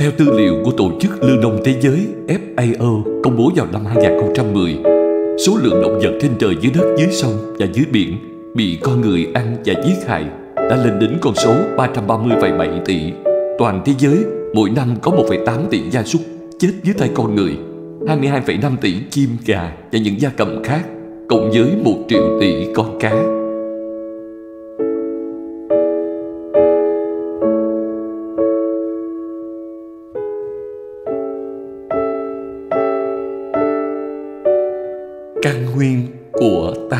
Theo tư liệu của Tổ chức Lưu Đông Thế Giới FAO công bố vào năm 2010, số lượng động vật trên trời dưới đất, dưới sông và dưới biển bị con người ăn và giết hại đã lên đến con số 330,7 tỷ. Toàn thế giới mỗi năm có 1,8 tỷ gia súc chết dưới tay con người, 22,5 tỷ chim gà và những gia cầm khác, cộng với 1 triệu tỷ con cá.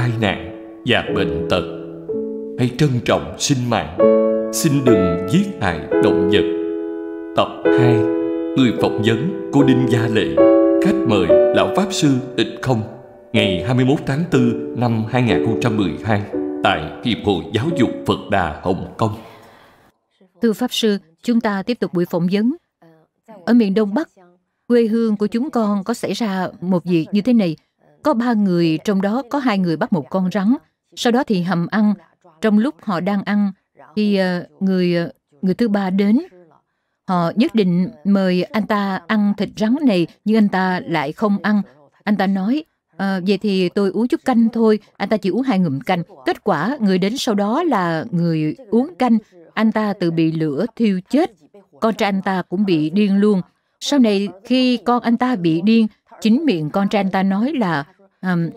tai nạn và bệnh tật hãy trân trọng sinh mạng xin đừng giết hại động vật tập 2 người phỏng vấn của đinh gia lệ khách mời lão pháp sư tịch không ngày 21 tháng 4 năm 2012 tại Hiệp hội Giáo dục Phật Đà Hồng Kông. Thưa Pháp Sư, chúng ta tiếp tục buổi phỏng vấn. Ở miền Đông Bắc, quê hương của chúng con có xảy ra một việc như thế này. Có ba người, trong đó có hai người bắt một con rắn, sau đó thì hầm ăn. Trong lúc họ đang ăn, thì ờ, người ờ, người thứ ba đến. Họ nhất định mời anh ta ăn thịt rắn này, nhưng anh ta lại không ăn. Anh ta nói, à, vậy thì tôi uống chút canh thôi, anh ta chỉ uống hai ngụm canh. Kết quả người đến sau đó là người uống canh, anh ta tự bị lửa thiêu chết. Con trai anh ta cũng bị điên luôn. Sau này khi con anh ta bị điên chính miệng con trai anh ta nói là um,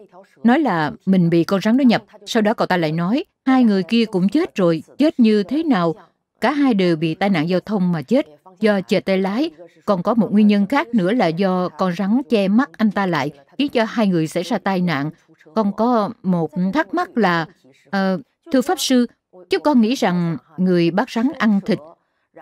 nói là mình bị con rắn nó nhập. Sau đó cậu ta lại nói hai người kia cũng chết rồi, chết như thế nào? Cả hai đều bị tai nạn giao thông mà chết do chờ tay lái. Còn có một nguyên nhân khác nữa là do con rắn che mắt anh ta lại khiến cho hai người xảy ra tai nạn. Con có một thắc mắc là uh, thưa pháp sư, chứ con nghĩ rằng người bắt rắn ăn thịt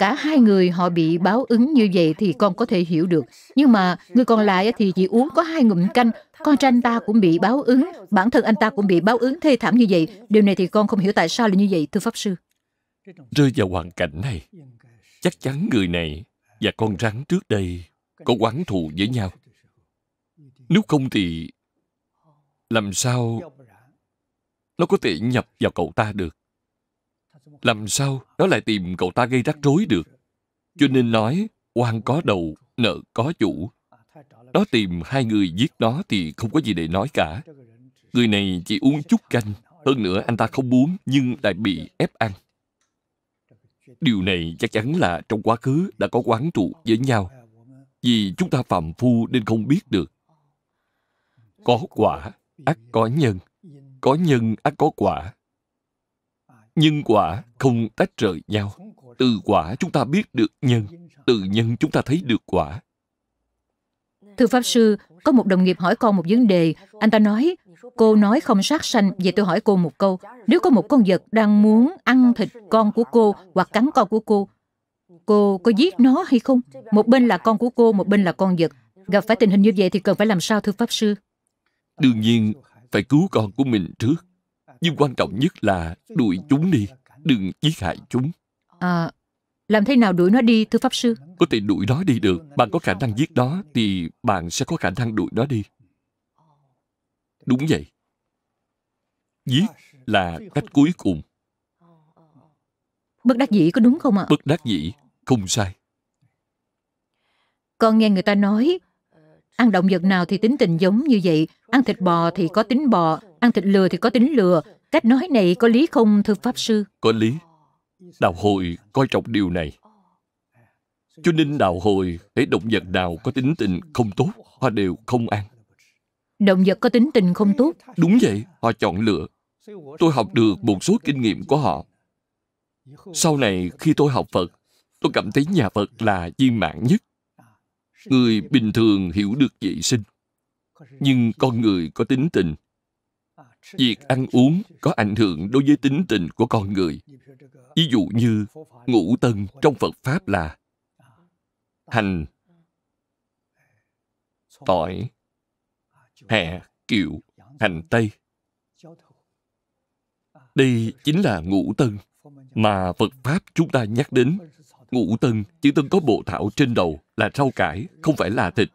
cả hai người họ bị báo ứng như vậy thì con có thể hiểu được. Nhưng mà người còn lại thì chỉ uống có hai ngụm canh, con trai anh ta cũng bị báo ứng, bản thân anh ta cũng bị báo ứng thê thảm như vậy. Điều này thì con không hiểu tại sao là như vậy, thưa Pháp Sư. Rơi vào hoàn cảnh này, chắc chắn người này và con rắn trước đây có quán thù với nhau. Nếu không thì làm sao nó có thể nhập vào cậu ta được? làm sao nó lại tìm cậu ta gây rắc rối được? Cho nên nói, oan có đầu, nợ có chủ. Nó tìm hai người giết nó thì không có gì để nói cả. Người này chỉ uống chút canh, hơn nữa anh ta không muốn nhưng lại bị ép ăn. Điều này chắc chắn là trong quá khứ đã có quán trụ với nhau. Vì chúng ta phạm phu nên không biết được. Có quả, ắt có nhân. Có nhân, ắt có quả nhân quả không tách rời nhau từ quả chúng ta biết được nhân từ nhân chúng ta thấy được quả thưa pháp sư có một đồng nghiệp hỏi con một vấn đề anh ta nói cô nói không sát sanh vậy tôi hỏi cô một câu nếu có một con vật đang muốn ăn thịt con của cô hoặc cắn con của cô cô có giết nó hay không một bên là con của cô một bên là con vật gặp phải tình hình như vậy thì cần phải làm sao thưa pháp sư đương nhiên phải cứu con của mình trước nhưng quan trọng nhất là đuổi chúng đi, đừng giết hại chúng. À, làm thế nào đuổi nó đi, thưa Pháp Sư? Có thể đuổi nó đi được. Bạn có khả năng giết nó thì bạn sẽ có khả năng đuổi nó đi. Đúng vậy. Giết là cách cuối cùng. Bất đắc dĩ có đúng không ạ? Bất đắc dĩ, không sai. Con nghe người ta nói, ăn động vật nào thì tính tình giống như vậy, ăn thịt bò thì có tính bò, Ăn thịt lừa thì có tính lừa Cách nói này có lý không thưa Pháp Sư? Có lý Đạo hội coi trọng điều này Cho nên đạo hội Hãy động vật nào có tính tình không tốt Họ đều không ăn Động vật có tính tình không tốt Đúng vậy, họ chọn lựa Tôi học được một số kinh nghiệm của họ Sau này khi tôi học Phật Tôi cảm thấy nhà Phật là viên mãn nhất Người bình thường hiểu được vệ sinh Nhưng con người có tính tình việc ăn uống có ảnh hưởng đối với tính tình của con người ví dụ như ngũ tân trong phật pháp là hành tỏi hẹ kiệu hành tây đây chính là ngũ tân mà phật pháp chúng ta nhắc đến ngũ tân chữ tân có bộ thảo trên đầu là rau cải không phải là thịt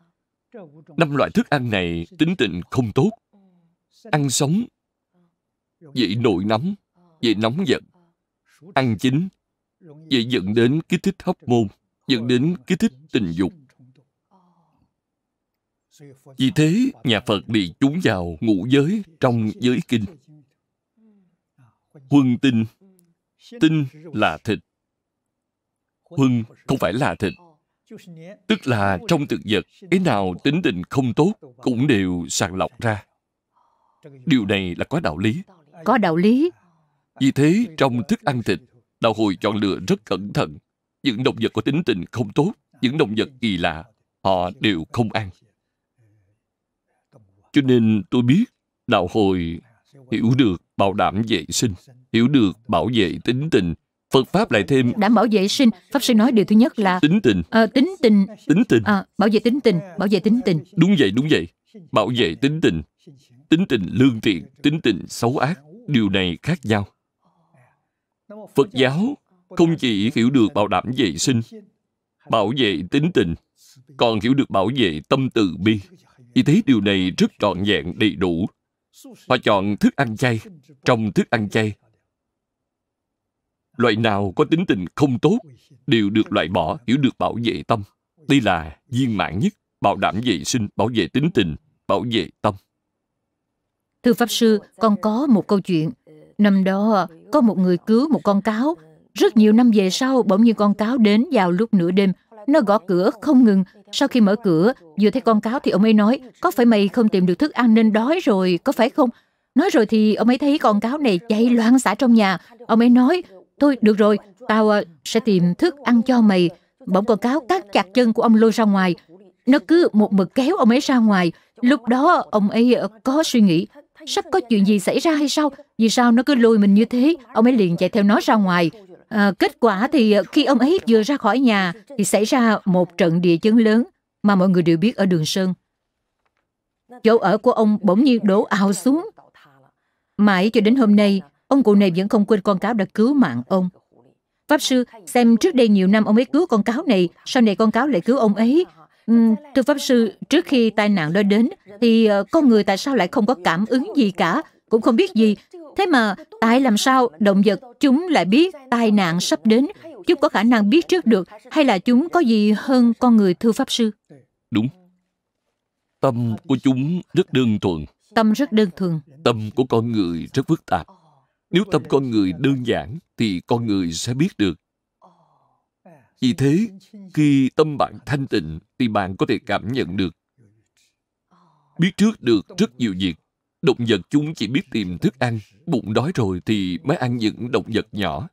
năm loại thức ăn này tính tình không tốt ăn sống dễ nội nóng dễ nóng giận ăn chín dễ dẫn đến kích thích hóc môn dẫn đến kích thích tình dục vì thế nhà phật bị chúng vào ngũ giới trong giới kinh huân tinh tinh là thịt huân không phải là thịt tức là trong thực vật cái nào tính định không tốt cũng đều sàng lọc ra điều này là có đạo lý có đạo lý vì thế trong thức ăn thịt đạo hồi chọn lựa rất cẩn thận những động vật có tính tình không tốt những động vật kỳ lạ họ đều không ăn cho nên tôi biết đạo hồi hiểu được bảo đảm vệ sinh hiểu được bảo vệ tính tình Phật pháp lại thêm đảm bảo vệ sinh pháp sư nói điều thứ nhất là tính tình à, tính tình tính tình à, bảo vệ tính tình bảo vệ tính tình đúng vậy đúng vậy bảo vệ tính tình tính tình lương thiện tính tình xấu ác điều này khác nhau phật giáo không chỉ hiểu được bảo đảm vệ sinh bảo vệ tính tình còn hiểu được bảo vệ tâm từ bi y thấy điều này rất trọn vẹn đầy đủ họ chọn thức ăn chay trong thức ăn chay loại nào có tính tình không tốt đều được loại bỏ hiểu được bảo vệ tâm đây là viên mãn nhất bảo đảm vệ sinh bảo vệ tính tình bảo vệ tâm Thưa Pháp Sư, con có một câu chuyện. Năm đó, có một người cứu một con cáo. Rất nhiều năm về sau, bỗng nhiên con cáo đến vào lúc nửa đêm. Nó gõ cửa không ngừng. Sau khi mở cửa, vừa thấy con cáo thì ông ấy nói, có phải mày không tìm được thức ăn nên đói rồi, có phải không? Nói rồi thì ông ấy thấy con cáo này chạy loạn xả trong nhà. Ông ấy nói, thôi được rồi, tao ờ, sẽ tìm thức ăn cho mày. Bỗng con cáo cắt chặt chân của ông lôi ra ngoài. Nó cứ một mực kéo ông ấy ra ngoài. Lúc đó ông ấy ờ, có suy nghĩ sắp có chuyện gì xảy ra hay sao? Vì sao nó cứ lôi mình như thế? Ông ấy liền chạy theo nó ra ngoài. À, kết quả thì khi ông ấy vừa ra khỏi nhà thì xảy ra một trận địa chấn lớn mà mọi người đều biết ở Đường Sơn. Chỗ ở của ông bỗng nhiên đổ ao xuống. Mãi cho đến hôm nay, ông cụ này vẫn không quên con cáo đã cứu mạng ông. Pháp sư, xem trước đây nhiều năm ông ấy cứu con cáo này, sau này con cáo lại cứu ông ấy. Ừ, thưa Pháp Sư, trước khi tai nạn đó đến, thì ờ, con người tại sao lại không có cảm ứng gì cả, cũng không biết gì. Thế mà tại làm sao động vật chúng lại biết tai nạn sắp đến, chúng có khả năng biết trước được hay là chúng có gì hơn con người thưa Pháp Sư? Đúng. Tâm của chúng rất đơn thuần. Tâm rất đơn thuần. Tâm của con người rất phức tạp. Nếu tâm con người đơn giản thì con người sẽ biết được vì thế, khi tâm bạn thanh tịnh thì bạn có thể cảm nhận được. Biết trước được rất nhiều việc. Động vật chúng chỉ biết tìm thức ăn. Bụng đói rồi thì mới ăn những động vật nhỏ.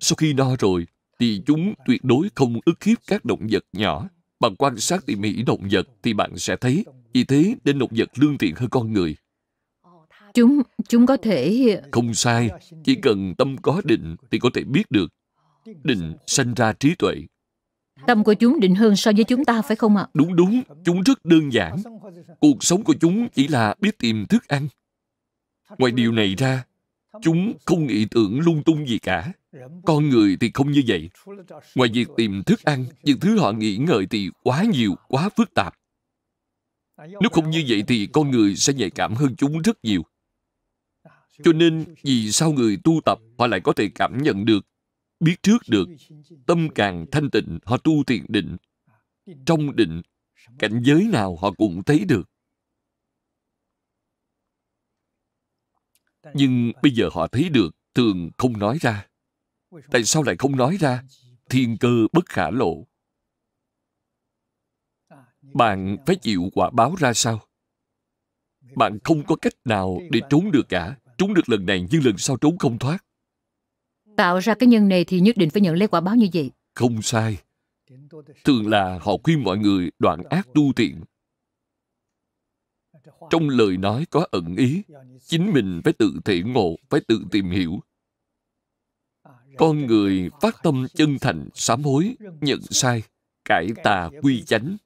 Sau khi no rồi thì chúng tuyệt đối không ức hiếp các động vật nhỏ. bằng quan sát tỉ mỉ động vật thì bạn sẽ thấy. Vì thế nên động vật lương thiện hơn con người. Chúng, chúng có thể... Không sai, chỉ cần tâm có định thì có thể biết được định sanh ra trí tuệ tâm của chúng định hơn so với chúng ta phải không ạ đúng đúng chúng rất đơn giản cuộc sống của chúng chỉ là biết tìm thức ăn ngoài điều này ra chúng không nghĩ tưởng lung tung gì cả con người thì không như vậy ngoài việc tìm thức ăn những thứ họ nghĩ ngợi thì quá nhiều quá phức tạp nếu không như vậy thì con người sẽ nhạy cảm hơn chúng rất nhiều cho nên vì sao người tu tập họ lại có thể cảm nhận được biết trước được tâm càng thanh tịnh họ tu thiền định trong định cảnh giới nào họ cũng thấy được nhưng bây giờ họ thấy được thường không nói ra tại sao lại không nói ra thiên cơ bất khả lộ bạn phải chịu quả báo ra sao bạn không có cách nào để trốn được cả trốn được lần này nhưng lần sau trốn không thoát Tạo ra cái nhân này thì nhất định phải nhận lấy quả báo như vậy Không sai Thường là họ khuyên mọi người đoạn ác tu thiện Trong lời nói có ẩn ý Chính mình phải tự thể ngộ Phải tự tìm hiểu Con người phát tâm chân thành sám hối Nhận sai Cải tà quy chánh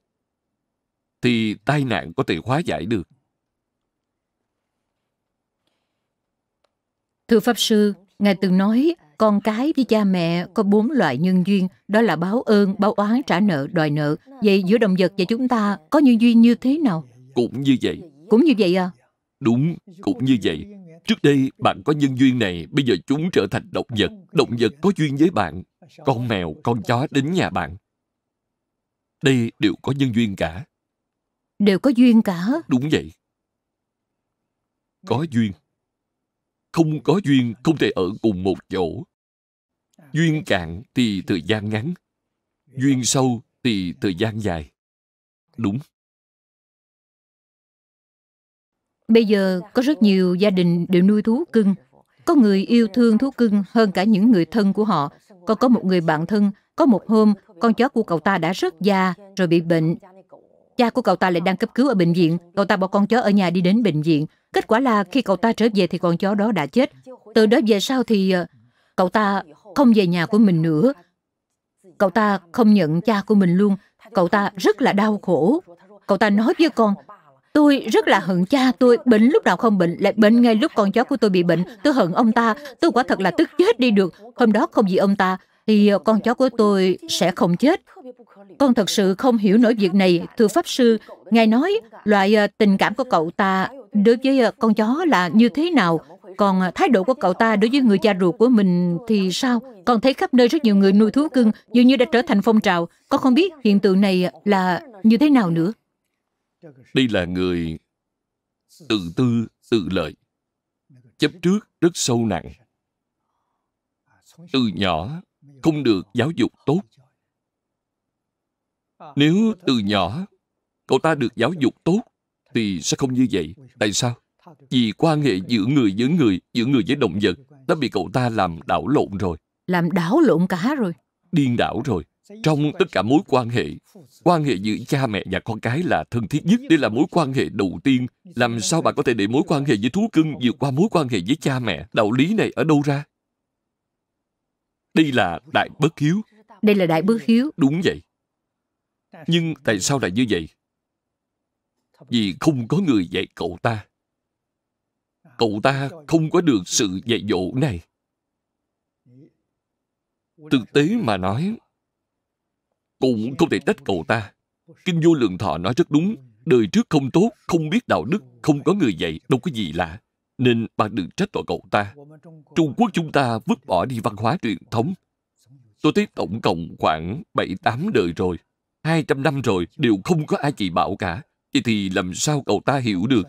Thì tai nạn có thể hóa giải được Thưa Pháp Sư, Ngài từng nói con cái với cha mẹ có bốn loại nhân duyên, đó là báo ơn, báo oán, trả nợ, đòi nợ. Vậy giữa động vật và chúng ta có nhân duyên như thế nào? Cũng như vậy. Cũng như vậy à? Đúng, cũng như vậy. Trước đây bạn có nhân duyên này, bây giờ chúng trở thành động vật. Động vật có duyên với bạn. Con mèo, con chó đến nhà bạn. Đây đều có nhân duyên cả. Đều có duyên cả? Đúng vậy. Có duyên không có duyên không thể ở cùng một chỗ à, duyên cạn thì thời gian ngắn duyên sâu thì thời gian dài đúng bây giờ có rất nhiều gia đình đều nuôi thú cưng có người yêu thương thú cưng hơn cả những người thân của họ còn có một người bạn thân có một hôm con chó của cậu ta đã rất già rồi bị bệnh cha của cậu ta lại đang cấp cứu ở bệnh viện cậu ta bỏ con chó ở nhà đi đến bệnh viện Kết quả là khi cậu ta trở về thì con chó đó đã chết. Từ đó về sau thì ờ, cậu ta không về nhà của mình nữa. Cậu ta không nhận cha của mình luôn. Cậu ta rất là đau khổ. Cậu ta nói với con, Tôi rất là hận cha tôi, bệnh lúc nào không bệnh, lại bệnh ngay lúc con chó của tôi bị bệnh. Tôi hận ông ta, tôi quả thật là tức chết đi được. Hôm đó không vì ông ta, thì ờ, con chó của tôi sẽ không chết. Con thật sự không hiểu nổi việc này, thưa Pháp Sư. Ngài nói loại ờ, tình cảm của cậu ta đối với ờ, con chó là như thế nào? Còn thái độ của cậu ta đối với người cha ruột của mình thì sao? Con thấy khắp nơi rất nhiều người nuôi thú cưng dường như đã trở thành phong trào. Con không biết hiện tượng này là như thế nào nữa. Đây là người tự tư, tự lợi. Chấp trước rất sâu nặng. Từ nhỏ không được giáo dục tốt nếu từ nhỏ cậu ta được giáo dục tốt thì sẽ không như vậy tại sao vì quan hệ giữa người với người giữa người với động vật đã bị cậu ta làm đảo lộn rồi làm đảo lộn cả rồi điên đảo rồi trong tất cả mối quan hệ quan hệ giữa cha mẹ và con cái là thân thiết nhất đây là mối quan hệ đầu tiên làm sao bà có thể để mối quan hệ với thú cưng vượt qua mối quan hệ với cha mẹ đạo lý này ở đâu ra đây là đại bất hiếu. Đây là đại bất hiếu. Đúng vậy. Nhưng tại sao lại như vậy? Vì không có người dạy cậu ta. Cậu ta không có được sự dạy dỗ này. Thực tế mà nói, cũng không thể trách cậu ta. Kinh vô lượng thọ nói rất đúng, đời trước không tốt, không biết đạo đức, không có người dạy, đâu có gì lạ. Nên bạn đừng trách tội cậu ta. Trung Quốc chúng ta vứt bỏ đi văn hóa truyền thống. Tôi thấy tổng cộng khoảng 7-8 đời rồi. 200 năm rồi đều không có ai chỉ bảo cả. Vậy thì làm sao cậu ta hiểu được?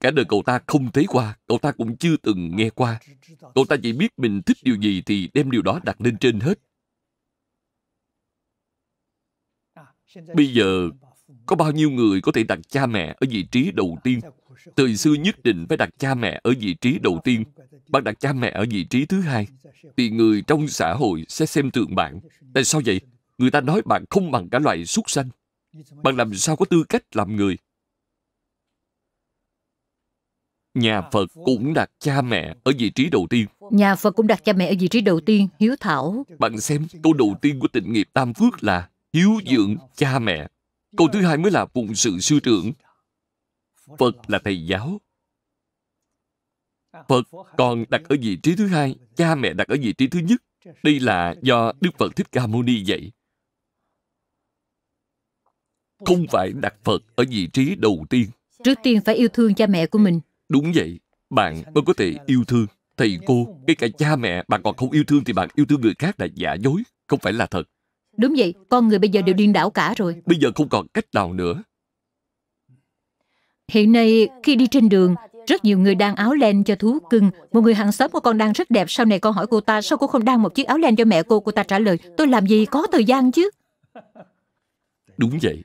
Cả đời cậu ta không thấy qua, cậu ta cũng chưa từng nghe qua. Cậu ta chỉ biết mình thích điều gì thì đem điều đó đặt lên trên hết. Bây giờ, có bao nhiêu người có thể đặt cha mẹ ở vị trí đầu tiên từ xưa nhất định phải đặt cha mẹ ở vị trí đầu tiên. Bạn đặt cha mẹ ở vị trí thứ hai, thì người trong xã hội sẽ xem thường bạn. Tại sao vậy? Người ta nói bạn không bằng cả loài súc sanh. Bạn làm sao có tư cách làm người? Nhà Phật cũng đặt cha mẹ ở vị trí đầu tiên. Nhà Phật cũng đặt cha mẹ ở vị trí đầu tiên, hiếu thảo. Bạn xem, câu đầu tiên của tịnh nghiệp Tam Phước là hiếu dưỡng cha mẹ. Câu thứ hai mới là phụng sự sư trưởng phật là thầy giáo phật còn đặt ở vị trí thứ hai cha mẹ đặt ở vị trí thứ nhất đây là do đức phật thích ca mâu ni dạy không phải đặt phật ở vị trí đầu tiên trước tiên phải yêu thương cha mẹ của mình đúng vậy bạn mới có thể yêu thương thầy cô ngay cả cha mẹ bạn còn không yêu thương thì bạn yêu thương người khác là giả dối không phải là thật đúng vậy con người bây giờ đều điên đảo cả rồi bây giờ không còn cách nào nữa Hiện nay, khi đi trên đường, rất nhiều người đang áo len cho thú cưng. Một người hàng xóm của con đang rất đẹp. Sau này con hỏi cô ta, sao cô không đang một chiếc áo len cho mẹ cô? Cô ta trả lời, tôi làm gì có thời gian chứ. Đúng vậy.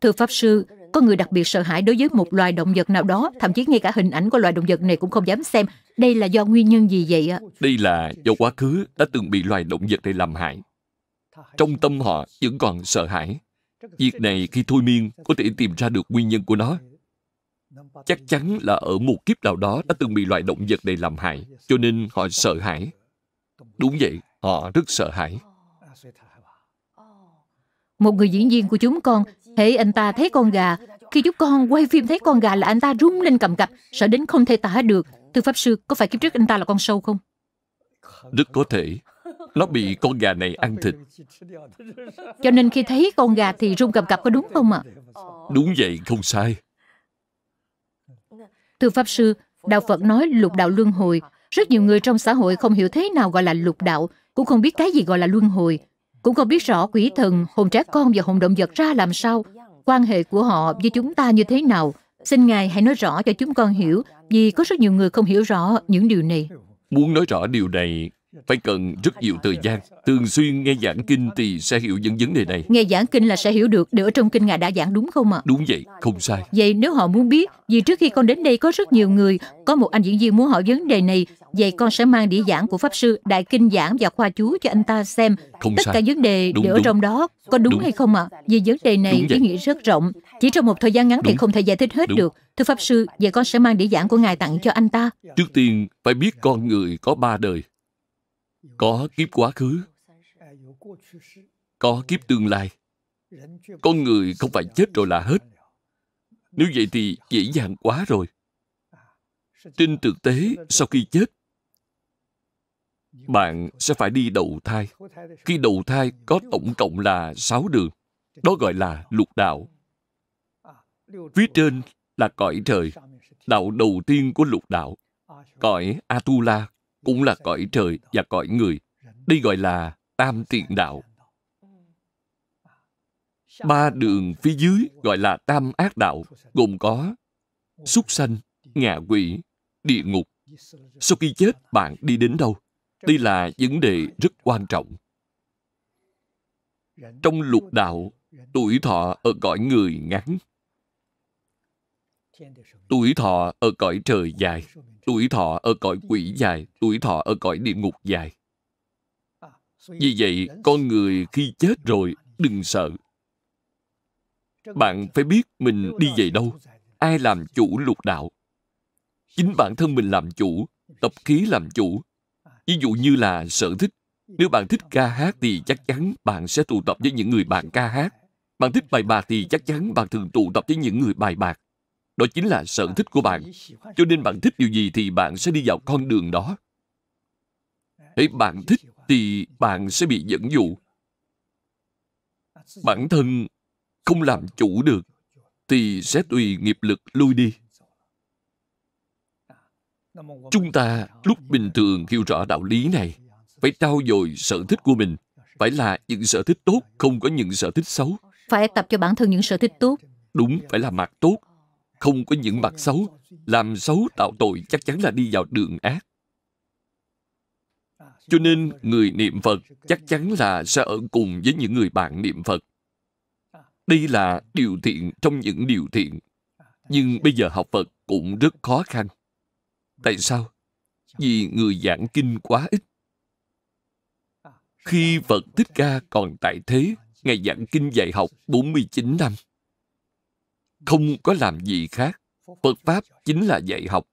Thưa Pháp Sư, có người đặc biệt sợ hãi đối với một loài động vật nào đó, thậm chí ngay cả hình ảnh của loài động vật này cũng không dám xem. Đây là do nguyên nhân gì vậy ạ? Đây là do quá khứ đã từng bị loài động vật này làm hại. Trong tâm họ vẫn còn sợ hãi. Việc này khi thôi miên có thể tìm ra được nguyên nhân của nó. Chắc chắn là ở một kiếp nào đó đã từng bị loại động vật này làm hại, cho nên họ sợ hãi. Đúng vậy, họ rất sợ hãi. Một người diễn viên của chúng con, thấy anh ta thấy con gà, khi chúng con quay phim thấy con gà là anh ta rung lên cầm cập, sợ đến không thể tả được. Thưa Pháp Sư, có phải kiếp trước anh ta là con sâu không? Rất có thể. Nó bị con gà này ăn thịt Cho nên khi thấy con gà thì run cầm cập có đúng không ạ? À? Đúng vậy, không sai Thưa Pháp Sư, Đạo Phật nói lục đạo luân hồi Rất nhiều người trong xã hội không hiểu thế nào gọi là lục đạo Cũng không biết cái gì gọi là luân hồi Cũng không biết rõ quỷ thần, hồn trẻ con và hồn động vật ra làm sao Quan hệ của họ với chúng ta như thế nào Xin Ngài hãy nói rõ cho chúng con hiểu Vì có rất nhiều người không hiểu rõ những điều này Muốn nói rõ điều này phải cần rất nhiều thời gian thường xuyên nghe giảng kinh thì sẽ hiểu những vấn đề này nghe giảng kinh là sẽ hiểu được điều ở trong kinh ngài đã giảng đúng không ạ à? đúng vậy không sai vậy nếu họ muốn biết vì trước khi con đến đây có rất nhiều người có một anh diễn viên muốn hỏi vấn đề này vậy con sẽ mang đĩa giảng của pháp sư đại kinh giảng và khoa chú cho anh ta xem không tất sai. cả vấn đề đúng, đều ở trong đó có đúng, đúng. hay không ạ à? vì vấn đề này ý nghĩa rất rộng chỉ trong một thời gian ngắn đúng. thì không thể giải thích hết đúng. được thưa pháp sư vậy con sẽ mang đĩa giảng của ngài tặng cho anh ta trước tiên phải biết con người có ba đời có kiếp quá khứ có kiếp tương lai con người không phải chết rồi là hết nếu vậy thì dễ dàng quá rồi trên thực tế sau khi chết bạn sẽ phải đi đầu thai khi đầu thai có tổng cộng là sáu đường đó gọi là lục đạo phía trên là cõi trời đạo đầu tiên của lục đạo cõi atula cũng là cõi trời và cõi người. Đây gọi là tam tiện đạo. Ba đường phía dưới gọi là tam ác đạo, gồm có súc sanh, ngạ quỷ, địa ngục. Sau khi chết, bạn đi đến đâu? Đây là vấn đề rất quan trọng. Trong lục đạo, tuổi thọ ở cõi người ngắn, tuổi thọ ở cõi trời dài tuổi thọ ở cõi quỷ dài, tuổi thọ ở cõi địa ngục dài. À, Vì vậy, con người khi chết rồi, đừng sợ. Bạn phải biết mình đi về đâu, ai làm chủ lục đạo. Chính bản thân mình làm chủ, tập khí làm chủ. À. Ví dụ như là sở thích. Nếu bạn thích ca hát thì chắc chắn bạn sẽ tụ tập với những người bạn ca hát. Bạn thích bài bạc thì chắc chắn bạn thường tụ tập với những người bài bạc. Đó chính là sở thích của bạn. Cho nên bạn thích điều gì thì bạn sẽ đi vào con đường đó. Hãy bạn thích thì bạn sẽ bị dẫn dụ. Bản thân không làm chủ được thì sẽ tùy nghiệp lực lui đi. Chúng ta lúc bình thường hiểu rõ đạo lý này, phải trao dồi sở thích của mình, phải là những sở thích tốt, không có những sở thích xấu. Phải tập cho bản thân những sở thích tốt. Đúng, phải là mặt tốt, không có những mặt xấu làm xấu tạo tội chắc chắn là đi vào đường ác cho nên người niệm phật chắc chắn là sẽ ở cùng với những người bạn niệm phật đây là điều thiện trong những điều thiện nhưng bây giờ học phật cũng rất khó khăn tại sao vì người giảng kinh quá ít khi Phật Thích Ca còn tại thế, ngày giảng kinh dạy học 49 năm không có làm gì khác phật pháp chính là dạy học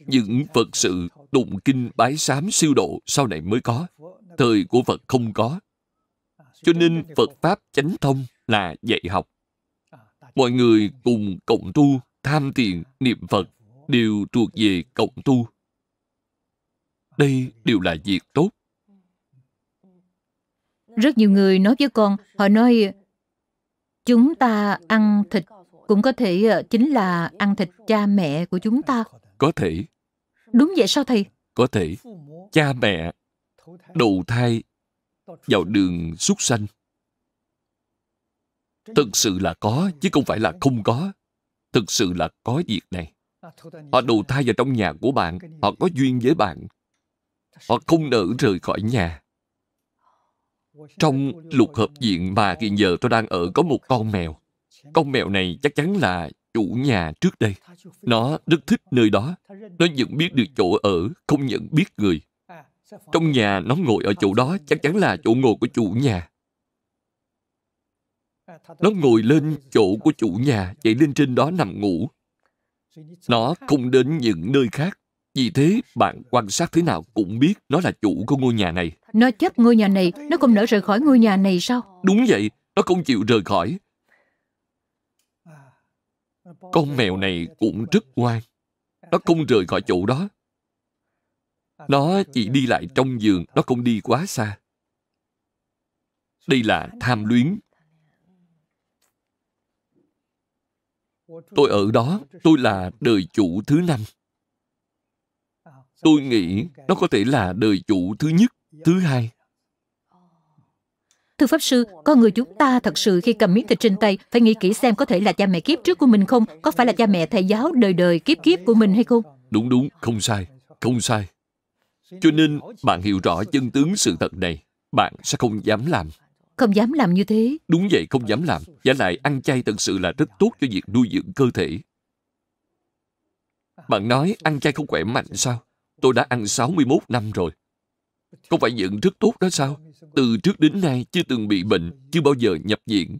những phật sự tụng kinh bái sám siêu độ sau này mới có thời của phật không có cho nên phật pháp chánh thông là dạy học mọi người cùng cộng tu tham thiền niệm phật đều thuộc về cộng tu đây đều là việc tốt rất nhiều người nói với con họ nói Chúng ta ăn thịt cũng có thể ờ, chính là ăn thịt cha mẹ của chúng ta. Có thể. Đúng vậy sao thầy? Có thể. Cha mẹ đầu thai vào đường xuất sanh. Thực sự là có, chứ không phải là không có. Thực sự là có việc này. Họ đầu thai vào trong nhà của bạn, họ có duyên với bạn. Họ không nỡ rời khỏi nhà. Trong lục hợp diện mà hiện giờ tôi đang ở có một con mèo. Con mèo này chắc chắn là chủ nhà trước đây. Nó rất thích nơi đó. Nó nhận biết được chỗ ở, không nhận biết người. Trong nhà nó ngồi ở chỗ đó chắc chắn là chỗ ngồi của chủ nhà. Nó ngồi lên chỗ của chủ nhà, chạy lên trên đó nằm ngủ. Nó không đến những nơi khác. Vì thế, bạn quan sát thế nào cũng biết nó là chủ của ngôi nhà này. Nó chấp ngôi nhà này, nó không nỡ rời khỏi ngôi nhà này sao? Đúng vậy, nó không chịu rời khỏi. Con mèo này cũng rất ngoan. Nó không rời khỏi chỗ đó. Nó chỉ đi lại trong giường, nó không đi quá xa. Đây là tham luyến. Tôi ở đó, tôi là đời chủ thứ năm tôi nghĩ nó có thể là đời chủ thứ nhất thứ hai Thưa Pháp Sư, con người chúng ta thật sự khi cầm miếng thịt trên tay phải nghĩ kỹ xem có thể là cha mẹ kiếp trước của mình không, có phải là cha mẹ thầy giáo đời đời kiếp kiếp của mình hay không? Đúng đúng, không sai, không sai. Cho nên bạn hiểu rõ chân tướng sự thật này, bạn sẽ không dám làm. Không dám làm như thế. Đúng vậy, không dám làm. Giả lại ăn chay thật sự là rất tốt cho việc nuôi dưỡng cơ thể. Bạn nói ăn chay không khỏe mạnh sao? Tôi đã ăn 61 năm rồi. Không phải dựng rất tốt đó sao? Từ trước đến nay chưa từng bị bệnh, chưa bao giờ nhập viện.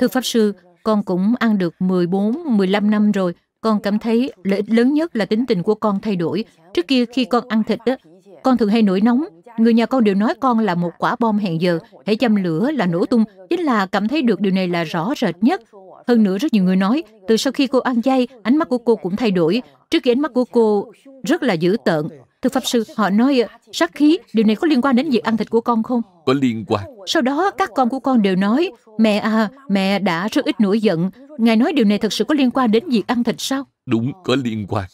Thưa Pháp Sư, con cũng ăn được 14, 15 năm rồi. Con cảm thấy lợi ích lớn nhất là tính tình của con thay đổi. Trước kia khi con ăn thịt, đó, con thường hay nổi nóng, người nhà con đều nói con là một quả bom hẹn giờ, hãy châm lửa là nổ tung, chính là cảm thấy được điều này là rõ rệt nhất. Hơn nữa rất nhiều người nói, từ sau khi cô ăn chay, ánh mắt của cô cũng thay đổi. Trước kia ánh mắt của cô rất là dữ tợn. Thưa Pháp Sư, họ nói sát khí, điều này có liên quan đến việc ăn thịt của con không? Có liên quan. Sau đó các con của con đều nói, mẹ à, mẹ đã rất ít nổi giận. Ngài nói điều này thật sự có liên quan đến việc ăn thịt sao? đúng ờ. có liên quan.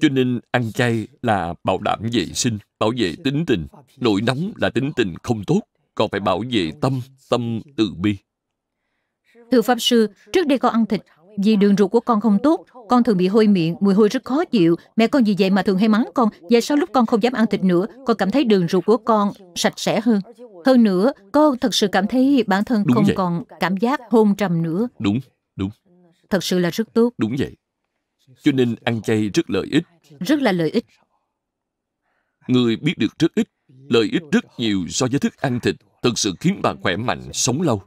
Cho nên ăn chay là bảo đảm vệ sinh, bảo vệ tính tình. Nổi nóng là tính tình không tốt, còn phải bảo vệ tâm, tâm từ bi. Thưa Pháp Sư, trước đây con ăn thịt, vì đường ruột của con không tốt, con thường bị hôi miệng, mùi hôi rất khó chịu. Mẹ con vì vậy mà thường hay mắng con, và sau lúc con không dám ăn thịt nữa, con cảm thấy đường ruột của con sạch sẽ hơn. Hơn nữa, con thật sự cảm thấy bản thân đúng không vậy. còn cảm giác hôn trầm nữa. Đúng, đúng. Thật sự là rất tốt. Đúng vậy. Cho nên ăn chay rất lợi ích. Rất là lợi ích. Người biết được rất ít, lợi ích rất nhiều so với thức ăn thịt, thực sự khiến bạn khỏe mạnh, sống lâu.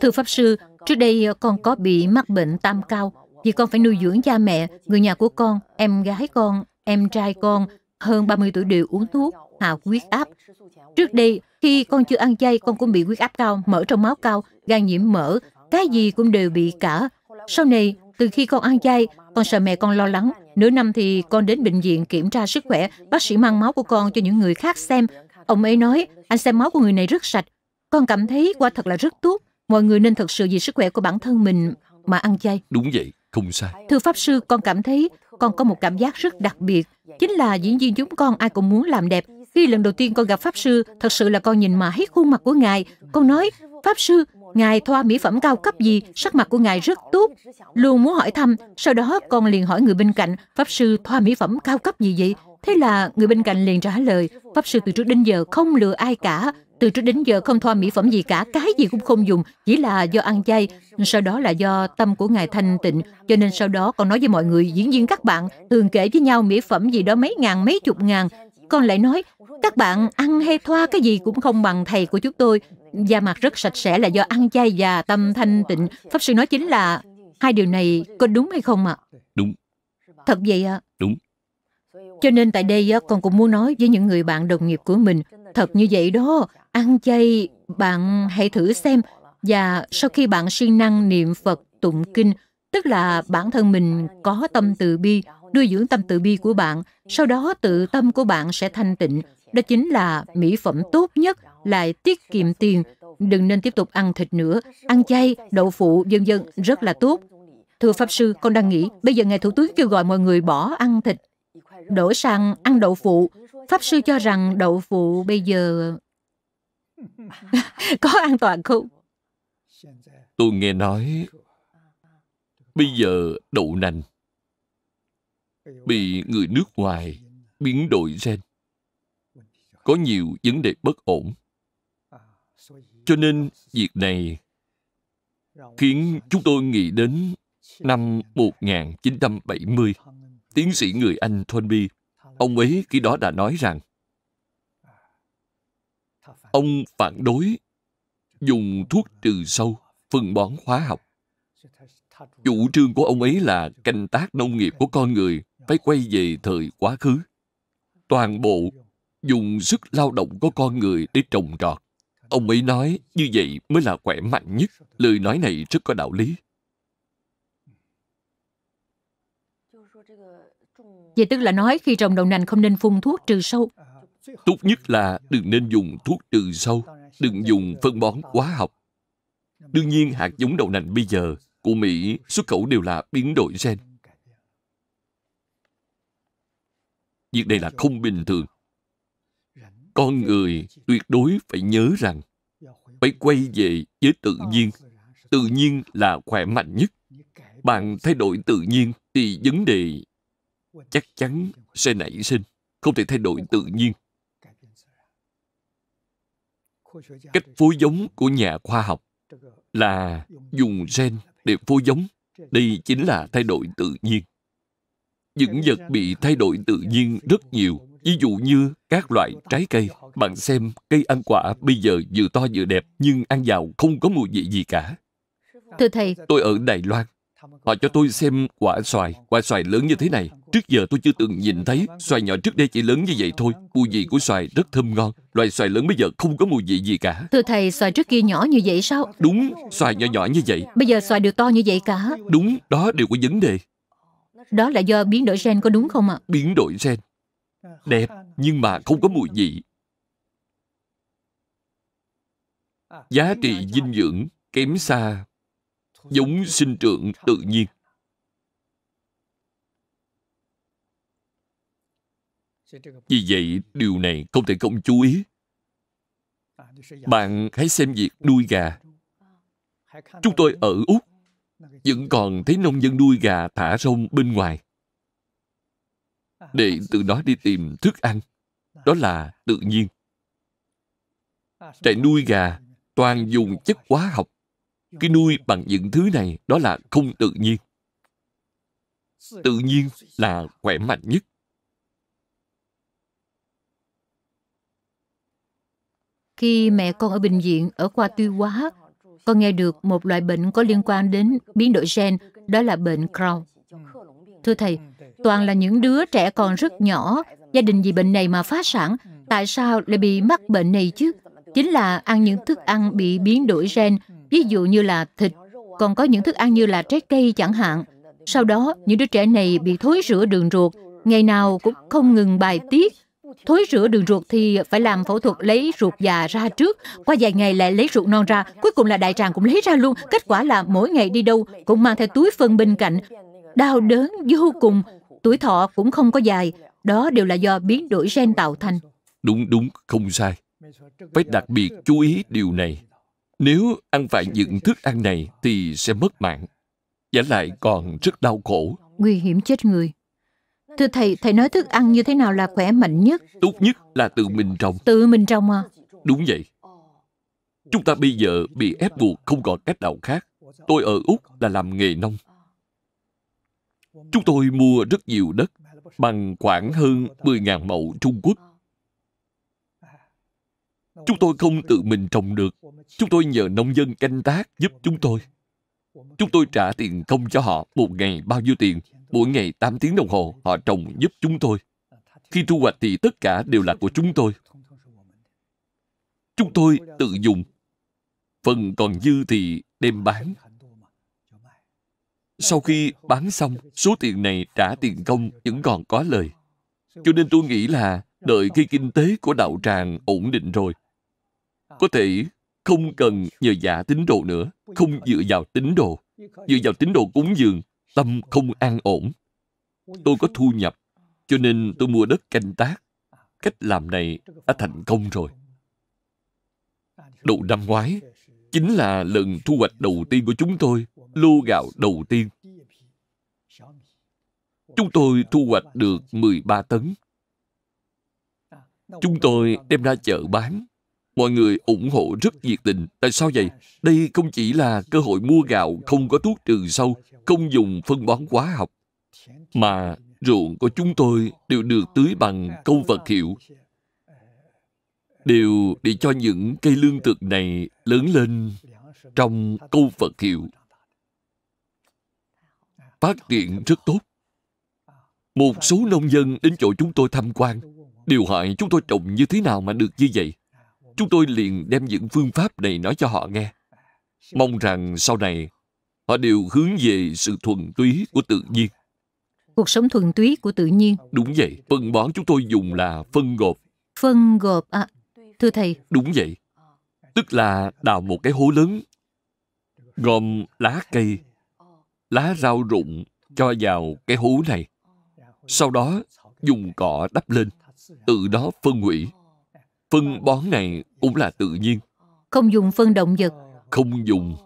Thưa Pháp Sư, trước đây ờ, con có bị mắc bệnh tam cao, vì con phải nuôi dưỡng cha mẹ, người nhà của con, em gái con, em trai con, hơn 30 tuổi đều uống thuốc, hạ huyết áp. Trước đây, khi con chưa ăn chay, con cũng bị huyết áp cao, mỡ trong máu cao, gan nhiễm mỡ, cái gì cũng đều bị cả. Sau này, từ khi con ăn chay, con sợ mẹ con lo lắng. Nửa năm thì con đến bệnh viện kiểm tra sức khỏe, bác sĩ mang máu của con cho những người khác xem. Ông ấy nói, anh xem máu của người này rất sạch. Con cảm thấy quả thật là rất tốt. Mọi người nên thật sự vì sức khỏe của bản thân mình mà ăn chay. Đúng vậy, không sai. Thưa Pháp Sư, con cảm thấy con có một cảm giác rất đặc biệt. Chính là diễn viên chúng con ai cũng muốn làm đẹp. Khi lần đầu tiên con gặp Pháp Sư, thật sự là con nhìn mà hết khuôn mặt của Ngài. Con nói, Pháp Sư, Ngài thoa mỹ phẩm cao cấp gì, sắc mặt của Ngài rất tốt. Luôn muốn hỏi thăm, sau đó con liền hỏi người bên cạnh, Pháp Sư thoa mỹ phẩm cao cấp gì vậy? Thế là người bên cạnh liền trả lời, Pháp Sư từ trước đến giờ không lừa ai cả, từ trước đến giờ không thoa mỹ phẩm gì cả, cái gì cũng không dùng, chỉ là do ăn chay. Sau đó là do tâm của Ngài thanh tịnh, cho nên sau đó con nói với mọi người, diễn viên các bạn thường kể với nhau mỹ phẩm gì đó mấy ngàn, mấy chục ngàn. Con lại nói, các bạn ăn hay thoa cái gì cũng không bằng thầy của chúng tôi da mặt rất sạch sẽ là do ăn chay và tâm thanh tịnh. Pháp sư nói chính là hai điều này có đúng hay không ạ? À? Đúng. Thật vậy ạ? À? Đúng. Cho nên tại đây con cũng muốn nói với những người bạn đồng nghiệp của mình, thật như vậy đó, ăn chay, bạn hãy thử xem. Và sau khi bạn siêng năng niệm Phật tụng kinh, tức là bản thân mình có tâm từ bi, nuôi dưỡng tâm từ bi của bạn, sau đó tự tâm của bạn sẽ thanh tịnh. Đó chính là mỹ phẩm tốt nhất lại tiết kiệm tiền, đừng nên tiếp tục ăn thịt nữa, ăn chay, đậu phụ, dân dân rất là tốt. Thưa Pháp Sư, con đang nghĩ, bây giờ Ngài Thủ tướng kêu gọi mọi người bỏ ăn thịt, đổi sang ăn đậu phụ. Pháp Sư cho rằng đậu phụ bây giờ... có an toàn không? Tôi nghe nói bây giờ đậu nành bị người nước ngoài biến đổi gen có nhiều vấn đề bất ổn cho nên việc này khiến chúng tôi nghĩ đến năm 1970. Tiến sĩ người Anh Thornby, ông ấy khi đó đã nói rằng ông phản đối dùng thuốc trừ sâu, phân bón hóa học. Chủ trương của ông ấy là canh tác nông nghiệp của con người phải quay về thời quá khứ. Toàn bộ dùng sức lao động của con người để trồng trọt Ông ấy nói như vậy mới là khỏe mạnh nhất. Lời nói này rất có đạo lý. Vậy tức là nói khi trồng đậu nành không nên phun thuốc trừ sâu. Tốt nhất là đừng nên dùng thuốc trừ sâu, đừng dùng phân bón hóa học. Đương nhiên hạt giống đậu nành bây giờ của Mỹ xuất khẩu đều là biến đổi gen. Việc này là không bình thường con người tuyệt đối phải nhớ rằng phải quay về với tự nhiên tự nhiên là khỏe mạnh nhất bạn thay đổi tự nhiên thì vấn đề chắc chắn sẽ nảy sinh không thể thay đổi tự nhiên cách phối giống của nhà khoa học là dùng gen để phối giống đây chính là thay đổi tự nhiên những vật bị thay đổi tự nhiên rất nhiều Ví dụ như các loại trái cây, bạn xem cây ăn quả bây giờ vừa to vừa đẹp nhưng ăn vào không có mùi vị gì cả. Thưa thầy, tôi ở Đài Loan, họ cho tôi xem quả xoài, quả xoài lớn như thế này. Trước giờ tôi chưa từng nhìn thấy, xoài nhỏ trước đây chỉ lớn như vậy thôi. Mùi vị của xoài rất thơm ngon, loại xoài lớn bây giờ không có mùi vị gì cả. Thưa thầy, xoài trước kia nhỏ như vậy sao? Đúng, xoài nhỏ nhỏ như vậy. Bây giờ xoài đều to như vậy cả. Đúng, đó đều có vấn đề. Đó là do biến đổi gen có đúng không ạ? À? Biến đổi gen đẹp nhưng mà không có mùi vị à, giá trị dinh dưỡng kém xa giống sinh trưởng tự nhiên vì vậy điều này không thể không chú ý à, bạn hãy xem việc nuôi gà chúng tôi ở úc vẫn còn thấy nông dân nuôi gà thả rông bên ngoài để từ đó đi tìm thức ăn đó là tự nhiên trại nuôi gà toàn dùng chất hóa học cái nuôi bằng những thứ này đó là không tự nhiên tự nhiên là khỏe mạnh nhất khi mẹ con ở bệnh viện ở khoa tiêu hóa con nghe được một loại bệnh có liên quan đến biến đổi gen đó là bệnh Crohn. Thưa thầy, toàn là những đứa trẻ còn rất nhỏ. Gia đình vì bệnh này mà phá sản, tại sao lại bị mắc bệnh này chứ? Chính là ăn những thức ăn bị biến đổi gen, ví dụ như là thịt, còn có những thức ăn như là trái cây chẳng hạn. Sau đó, những đứa trẻ này bị thối rửa đường ruột, ngày nào cũng không ngừng bài tiết. Thối rửa đường ruột thì phải làm phẫu thuật lấy ruột già ra trước, qua vài ngày lại lấy ruột non ra, cuối cùng là đại tràng cũng lấy ra luôn. Kết quả là mỗi ngày đi đâu cũng mang theo túi phân bên cạnh, đau đớn vô cùng tuổi thọ cũng không có dài, đó đều là do biến đổi gen tạo thành. Đúng, đúng, không sai. Phải đặc biệt chú ý điều này. Nếu ăn phải những thức ăn này thì sẽ mất mạng. Giả lại còn rất đau khổ. Nguy hiểm chết người. Thưa thầy, thầy nói thức ăn như thế nào là khỏe mạnh nhất? Tốt nhất là tự mình trồng. Tự mình trồng à? Đúng vậy. Chúng ta bây giờ bị ép buộc không còn cách nào khác. Tôi ở Úc là làm nghề nông. Chúng tôi mua rất nhiều đất, bằng khoảng hơn 10.000 mẫu Trung Quốc. Chúng tôi không tự mình trồng được. Chúng tôi nhờ nông dân canh tác giúp chúng tôi. Chúng tôi trả tiền công cho họ một ngày bao nhiêu tiền. Mỗi ngày 8 tiếng đồng hồ họ trồng giúp chúng tôi. Khi thu hoạch thì tất cả đều là của chúng tôi. Chúng tôi tự dùng. Phần còn dư thì đem bán sau khi bán xong, số tiền này trả tiền công vẫn còn có lời. Cho nên tôi nghĩ là đợi khi kinh tế của đạo tràng ổn định rồi, có thể không cần nhờ giả tín đồ nữa, không dựa vào tín đồ, dựa vào tín đồ cúng dường, tâm không an ổn. Tôi có thu nhập, cho nên tôi mua đất canh tác. Cách làm này đã thành công rồi. Đầu năm ngoái, chính là lần thu hoạch đầu tiên của chúng tôi lô gạo đầu tiên. Chúng tôi thu hoạch được 13 tấn. Chúng tôi đem ra chợ bán. Mọi người ủng hộ rất nhiệt tình. Tại sao vậy? Đây không chỉ là cơ hội mua gạo không có thuốc trừ sâu, không dùng phân bón hóa học, mà ruộng của chúng tôi đều được tưới bằng câu vật hiệu đều để cho những cây lương thực này lớn lên trong câu vật hiệu phát triển rất tốt một số nông dân đến chỗ chúng tôi tham quan điều hại chúng tôi trồng như thế nào mà được như vậy chúng tôi liền đem những phương pháp này nói cho họ nghe mong rằng sau này họ đều hướng về sự thuần túy của tự nhiên cuộc sống thuần túy của tự nhiên đúng vậy phân bón chúng tôi dùng là phân gộp phân gộp à thưa thầy đúng vậy tức là đào một cái hố lớn gồm lá cây lá rau rụng cho vào cái hố này sau đó dùng cỏ đắp lên tự đó phân hủy phân bón này cũng là tự nhiên không dùng phân động vật không dùng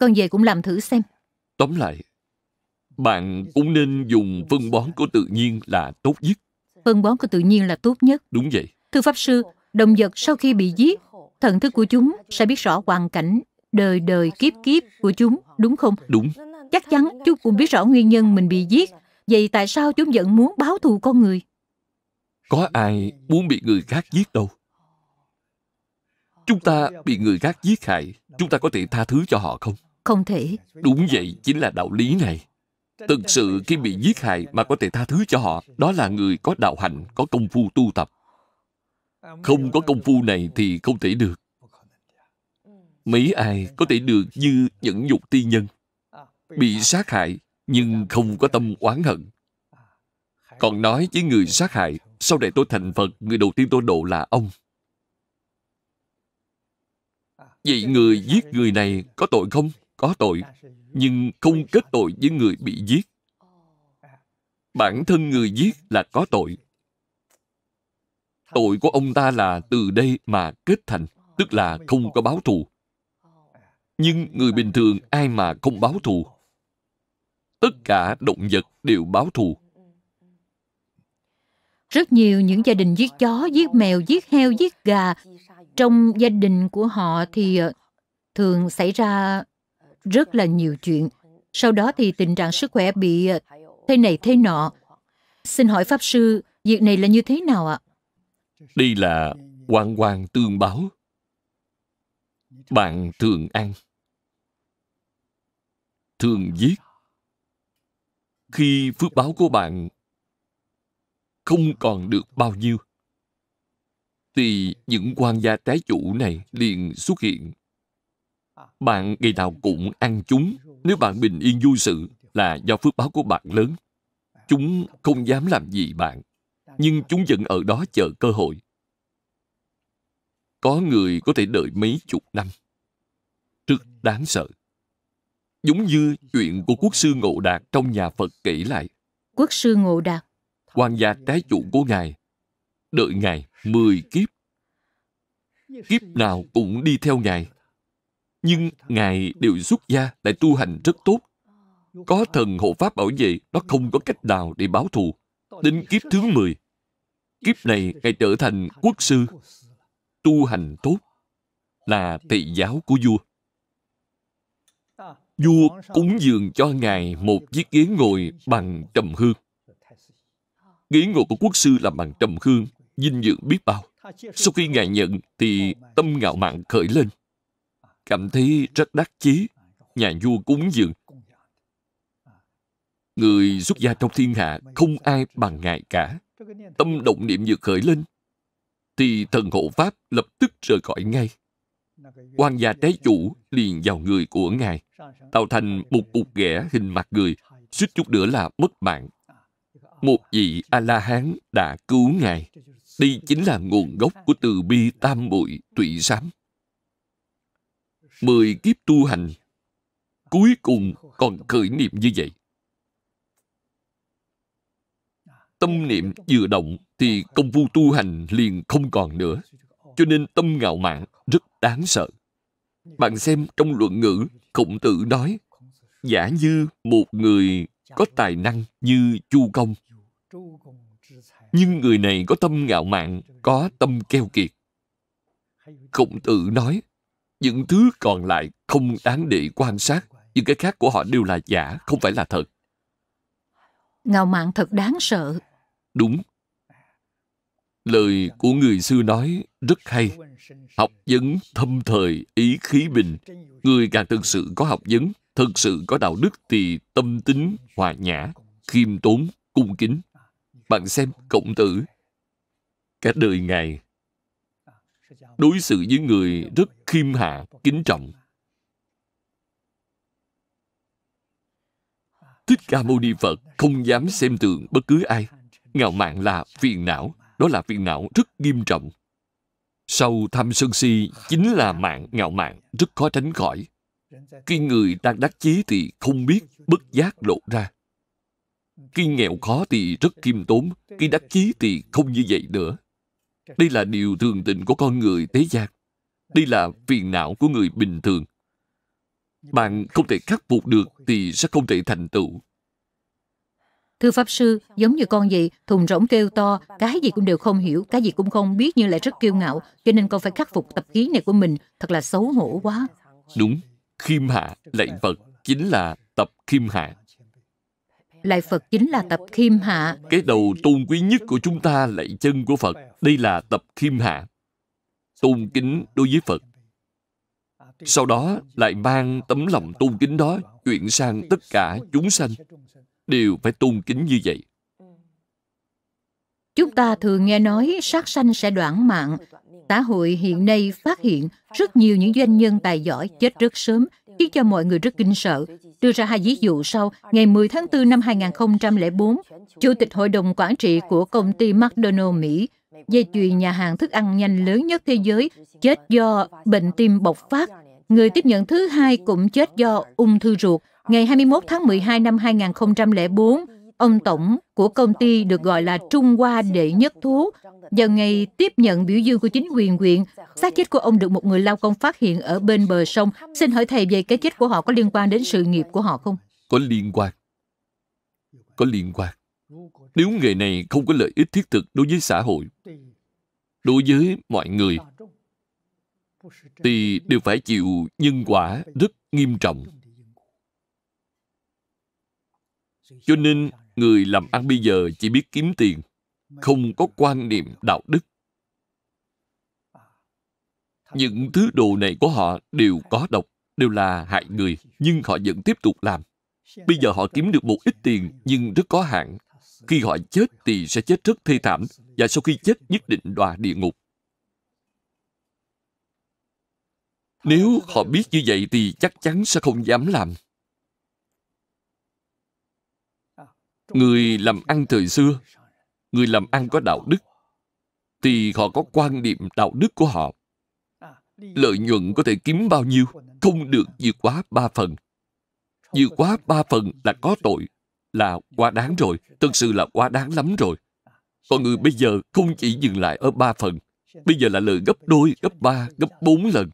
con về cũng làm thử xem tóm lại bạn cũng nên dùng phân bón của tự nhiên là tốt nhất phân bón của tự nhiên là tốt nhất đúng vậy thưa pháp sư động vật sau khi bị giết thần thức của chúng sẽ biết rõ hoàn cảnh đời đời kiếp kiếp của chúng, đúng không? Đúng. Chắc chắn chúng cũng biết rõ nguyên nhân mình bị giết. Vậy tại sao chúng vẫn muốn báo thù con người? Có ai muốn bị người khác giết đâu. Chúng ta bị người khác giết hại, chúng ta có thể tha thứ cho họ không? Không thể. Đúng vậy, chính là đạo lý này. Thực sự khi bị giết hại mà có thể tha thứ cho họ, đó là người có đạo hạnh, có công phu tu tập. Không có công phu này thì không thể được. Mấy ai có thể được như những nhục ti nhân Bị sát hại Nhưng không có tâm oán hận Còn nói với người sát hại Sau này tôi thành Phật Người đầu tiên tôi độ là ông Vậy người giết người này có tội không? Có tội Nhưng không kết tội với người bị giết Bản thân người giết là có tội Tội của ông ta là từ đây mà kết thành Tức là không có báo thù nhưng người bình thường ai mà không báo thù tất cả động vật đều báo thù rất nhiều những gia đình giết chó giết mèo giết heo giết gà trong gia đình của họ thì ờ, thường xảy ra rất là nhiều chuyện sau đó thì tình trạng sức khỏe bị ờ, thế này thế nọ xin hỏi pháp sư việc này là như thế nào ạ đây là quan quan tương báo bạn thường ăn thường viết khi phước báo của bạn không còn được bao nhiêu thì những quan gia trái chủ này liền xuất hiện bạn ngày nào cũng ăn chúng nếu bạn bình yên vui sự là do phước báo của bạn lớn chúng không dám làm gì bạn nhưng chúng vẫn ở đó chờ cơ hội có người có thể đợi mấy chục năm rất đáng sợ giống như chuyện của quốc sư Ngộ Đạt trong nhà Phật kể lại. Quốc sư Ngộ Đạt? Quan gia trái chủ của Ngài, đợi Ngài mười kiếp. Kiếp nào cũng đi theo Ngài. Nhưng Ngài đều xuất gia lại tu hành rất tốt. Có thần hộ pháp bảo vệ, nó không có cách nào để báo thù. Đến kiếp thứ mười kiếp này Ngài trở thành quốc sư, tu hành tốt, là thị giáo của vua vua cúng dường cho ngài một chiếc ghế ngồi bằng trầm hương ghế ngồi của quốc sư làm bằng trầm hương dinh dưỡng biết bao sau khi ngài nhận thì tâm ngạo mạn khởi lên cảm thấy rất đắc chí nhà vua cúng dường người xuất gia trong thiên hạ không ai bằng ngài cả tâm động niệm vừa khởi lên thì thần hộ pháp lập tức rời khỏi ngay quan gia trái chủ liền vào người của ngài tạo thành một cục ghẻ hình mặt người, suýt chút nữa là mất mạng. Một vị A-la-hán đã cứu Ngài. Đây chính là nguồn gốc của từ bi tam muội tụy sám. Mười kiếp tu hành, cuối cùng còn khởi niệm như vậy. Tâm niệm vừa động thì công phu tu hành liền không còn nữa. Cho nên tâm ngạo mạn rất đáng sợ. Bạn xem trong luận ngữ Khổng tử nói, giả như một người có tài năng như Chu Công, nhưng người này có tâm ngạo mạn, có tâm keo kiệt. Khổng tử nói, những thứ còn lại không đáng để quan sát, những cái khác của họ đều là giả, không phải là thật. Ngạo mạn thật đáng sợ. Đúng, Lời của người xưa nói rất hay. Học vấn thâm thời, ý khí bình. Người càng thực sự có học vấn, thực sự có đạo đức thì tâm tính hòa nhã, khiêm tốn, cung kính. Bạn xem Cộng Tử. Cả đời Ngài đối xử với người rất khiêm hạ, kính trọng. Thích Ca Mâu Ni Phật không dám xem thường bất cứ ai. Ngạo mạn là phiền não, đó là phiền não rất nghiêm trọng. Sâu tham sân si chính là mạng ngạo mạn rất khó tránh khỏi. Khi người đang đắc chí thì không biết, bất giác lộ ra. Khi nghèo khó thì rất kiêm tốn, khi đắc chí thì không như vậy nữa. Đây là điều thường tình của con người thế gian. Đây là phiền não của người bình thường. Bạn không thể khắc phục được thì sẽ không thể thành tựu. Thưa Pháp Sư, giống như con vậy, thùng rỗng kêu to, cái gì cũng đều không hiểu, cái gì cũng không biết nhưng lại rất kiêu ngạo, cho nên con phải khắc phục tập khí này của mình, thật là xấu hổ quá. Đúng, khiêm hạ lạy Phật chính là tập khiêm hạ. Lạy Phật chính là tập khiêm hạ. Cái đầu tôn quý nhất của chúng ta lạy chân của Phật, đây là tập khiêm hạ. Tôn kính đối với Phật. Sau đó lại mang tấm lòng tôn kính đó chuyển sang tất cả chúng sanh đều phải tôn kính như vậy. Chúng ta thường nghe nói sát sanh sẽ đoạn mạng. Xã hội hiện nay phát hiện rất nhiều những doanh nhân tài giỏi chết rất sớm, khiến cho mọi người rất kinh sợ. Đưa ra hai ví dụ sau, ngày 10 tháng 4 năm 2004, Chủ tịch Hội đồng Quản trị của công ty McDonald's Mỹ dây chuyền nhà hàng thức ăn nhanh lớn nhất thế giới chết do bệnh tim bộc phát. Người tiếp nhận thứ hai cũng chết do ung thư ruột. Ngày 21 tháng 12 năm 2004, ông tổng của công ty được gọi là Trung Hoa Đệ Nhất Thú. Vào ngày tiếp nhận biểu dương của chính quyền huyện, xác chết của ông được một người lao công phát hiện ở bên bờ sông. Xin hỏi thầy về cái chết của họ có liên quan đến sự nghiệp của họ không? Có liên quan. Có liên quan. Nếu nghề này không có lợi ích thiết thực đối với xã hội, đối với mọi người, thì đều phải chịu nhân quả rất nghiêm trọng cho nên người làm ăn bây giờ chỉ biết kiếm tiền không có quan niệm đạo đức những thứ đồ này của họ đều có độc đều là hại người nhưng họ vẫn tiếp tục làm bây giờ họ kiếm được một ít tiền nhưng rất có hạn khi họ chết thì sẽ chết rất thê thảm và sau khi chết nhất định đọa địa ngục nếu họ biết như vậy thì chắc chắn sẽ không dám làm người làm ăn thời xưa người làm ăn có đạo đức thì họ có quan niệm đạo đức của họ lợi nhuận có thể kiếm bao nhiêu không được vượt quá ba phần vượt quá ba phần là có tội là quá đáng rồi thật sự là quá đáng lắm rồi Còn người bây giờ không chỉ dừng lại ở ba phần bây giờ là lời gấp đôi gấp ba gấp bốn lần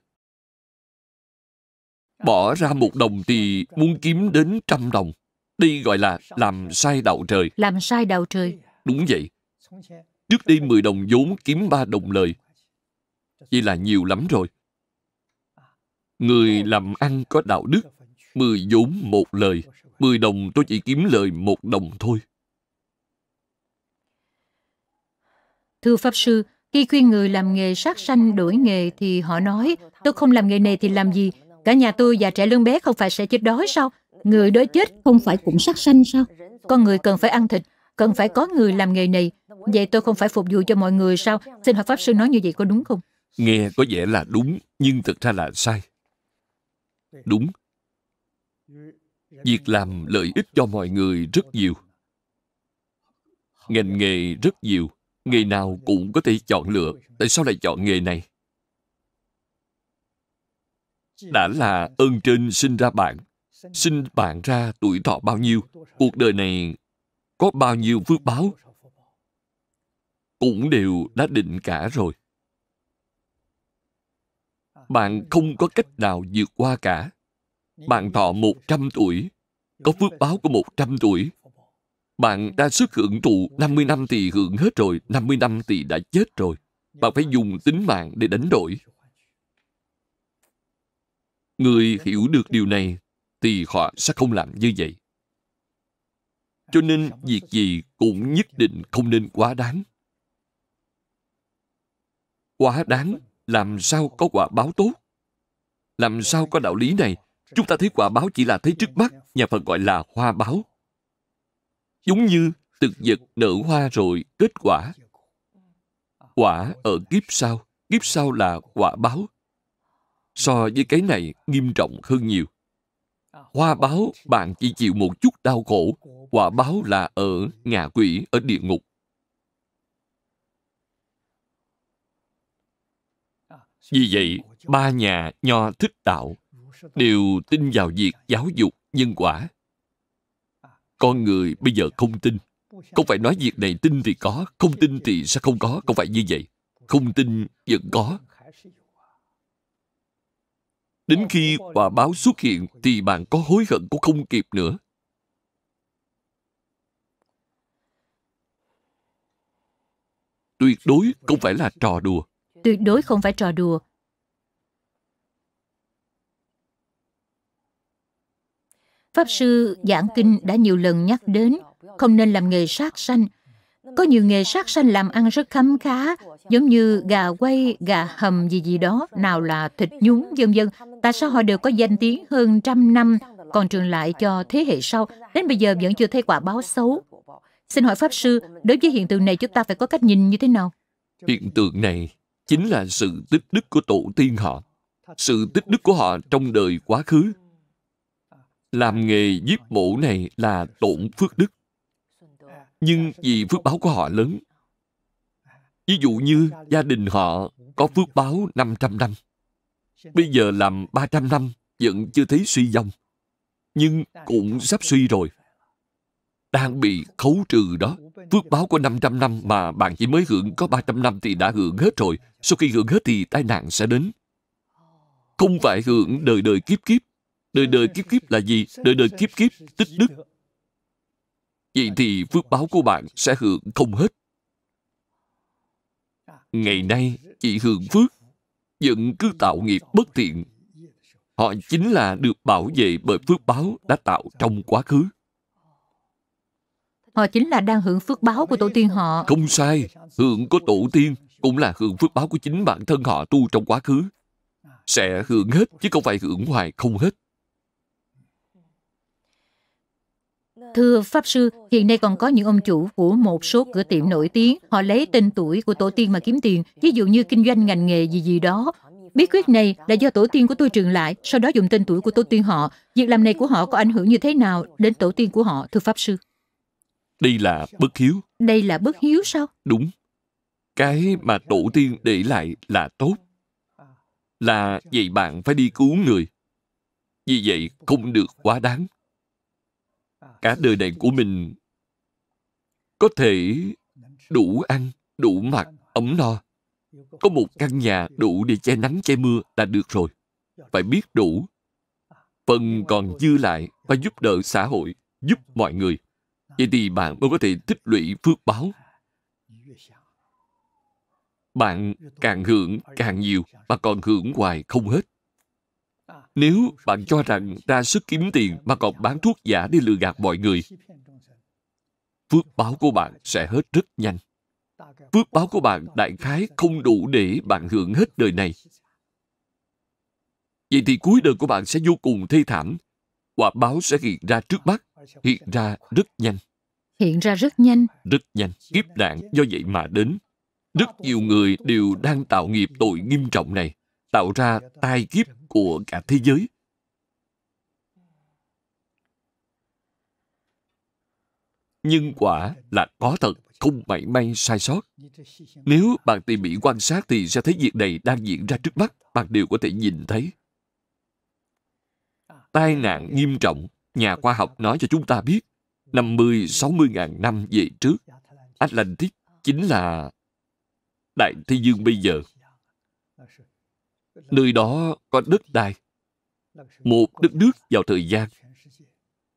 bỏ ra một đồng thì muốn kiếm đến trăm đồng đây gọi là làm sai đạo trời. Làm sai đạo trời. Đúng vậy. Trước đây 10 đồng vốn kiếm 3 đồng lời. Vậy là nhiều lắm rồi. Người làm ăn có đạo đức. 10 vốn một lời. 10 đồng tôi chỉ kiếm lời một đồng thôi. Thưa Pháp Sư, khi khuyên người làm nghề sát sanh đổi nghề thì họ nói tôi không làm nghề này thì làm gì? Cả nhà tôi và trẻ lương bé không phải sẽ chết đói sao? Người đói chết không phải cũng sát sanh sao? Con người cần phải ăn thịt, cần phải có người làm nghề này. Vậy tôi không phải phục vụ cho mọi người sao? Xin hòa Pháp Sư nói như vậy có đúng không? Nghe có vẻ là đúng, nhưng thực ra là sai. Đúng. Việc làm lợi ích cho mọi người rất nhiều. Ngành nghề rất nhiều. Nghề nào cũng có thể chọn lựa. Tại sao lại chọn nghề này? Đã là ơn trên sinh ra bạn, sinh bạn ra tuổi thọ bao nhiêu cuộc đời này có bao nhiêu phước báo cũng đều đã định cả rồi bạn không có cách nào vượt qua cả bạn thọ 100 tuổi có phước báo của 100 tuổi bạn ra sức hưởng thụ 50 năm thì hưởng hết rồi 50 năm thì đã chết rồi bạn phải dùng tính mạng để đánh đổi người hiểu được điều này thì họ sẽ không làm như vậy. Cho nên việc gì cũng nhất định không nên quá đáng. Quá đáng làm sao có quả báo tốt? Làm sao có đạo lý này? Chúng ta thấy quả báo chỉ là thấy trước mắt, nhà Phật gọi là hoa báo. Giống như thực vật nở hoa rồi kết quả. Quả ở kiếp sau, kiếp sau là quả báo. So với cái này nghiêm trọng hơn nhiều hoa báo bạn chỉ chịu một chút đau khổ quả báo là ở ngạ quỷ ở địa ngục vì vậy ba nhà nho thích đạo đều tin vào việc giáo dục nhân quả con người bây giờ không tin không phải nói việc này tin thì có không tin thì sẽ không có không phải như vậy không tin vẫn có Đến khi quả báo xuất hiện thì bạn có hối hận cũng không kịp nữa. Tuyệt đối không phải là trò đùa. Tuyệt đối không phải trò đùa. Pháp sư giảng kinh đã nhiều lần nhắc đến không nên làm nghề sát sanh có nhiều nghề sát sanh làm ăn rất khấm khá, giống như gà quay, gà hầm gì gì đó, nào là thịt nhúng, dân dân. Tại sao họ đều có danh tiếng hơn trăm năm, còn truyền lại cho thế hệ sau, đến bây giờ vẫn chưa thấy quả báo xấu. Xin hỏi Pháp Sư, đối với hiện tượng này chúng ta phải có cách nhìn như thế nào? Hiện tượng này chính là sự tích đức của tổ tiên họ, sự tích đức của họ trong đời quá khứ. Làm nghề giết mổ này là tổn phước đức nhưng vì phước báo của họ lớn. Ví dụ như gia đình họ có phước báo 500 năm. Bây giờ làm 300 năm vẫn chưa thấy suy vong. Nhưng cũng sắp suy rồi. Đang bị khấu trừ đó. Phước báo của 500 năm mà bạn chỉ mới hưởng có 300 năm thì đã hưởng hết rồi. Sau khi hưởng hết thì tai nạn sẽ đến. Không phải hưởng đời đời kiếp kiếp. Đời đời kiếp kiếp là gì? Đời đời kiếp kiếp tích đức vậy thì phước báo của bạn sẽ hưởng không hết. Ngày nay, chị hưởng phước, vẫn cứ tạo nghiệp bất thiện. Họ chính là được bảo vệ bởi phước báo đã tạo trong quá khứ. Họ chính là đang hưởng phước báo của tổ tiên họ. Không sai, hưởng của tổ tiên cũng là hưởng phước báo của chính bản thân họ tu trong quá khứ. Sẽ hưởng hết chứ không phải hưởng hoài không hết. Thưa Pháp Sư, hiện nay còn có những ông chủ của một số cửa tiệm nổi tiếng, họ lấy tên tuổi của tổ tiên mà kiếm tiền, ví dụ như kinh doanh ngành nghề gì gì đó. Bí quyết này là do tổ tiên của tôi truyền lại, sau đó dùng tên tuổi của tổ tiên họ. Việc làm này của họ có ảnh hưởng như thế nào đến tổ tiên của họ, thưa Pháp Sư? Đây là bất hiếu. Đây là bất hiếu sao? Đúng. Cái mà tổ tiên để lại là tốt. Là vậy bạn phải đi cứu người. Vì vậy không được quá đáng cả đời này của mình có thể đủ ăn, đủ mặc, ấm no. Có một căn nhà đủ để che nắng che mưa là được rồi. Phải biết đủ. Phần còn dư lại phải giúp đỡ xã hội, giúp mọi người. Vậy thì bạn mới có thể tích lũy phước báo. Bạn càng hưởng càng nhiều mà còn hưởng hoài không hết. Nếu bạn cho rằng ra sức kiếm tiền mà còn bán thuốc giả để lừa gạt mọi người, phước báo của bạn sẽ hết rất nhanh. Phước báo của bạn đại khái không đủ để bạn hưởng hết đời này. Vậy thì cuối đời của bạn sẽ vô cùng thê thảm. Quả báo sẽ hiện ra trước mắt, hiện ra rất nhanh. Hiện ra rất nhanh. Rất nhanh, kiếp nạn do vậy mà đến. Rất nhiều người đều đang tạo nghiệp tội nghiêm trọng này, tạo ra tai kiếp của cả thế giới. Nhân quả là có thật, không mảy may sai sót. Nếu bạn tỉ mỉ quan sát thì sẽ thấy việc này đang diễn ra trước mắt, bạn đều có thể nhìn thấy. Tai nạn nghiêm trọng, nhà khoa học nói cho chúng ta biết, 50-60 ngàn năm về trước, Atlantis chính là đại thế dương bây giờ nơi đó có đất đai một đất nước vào thời gian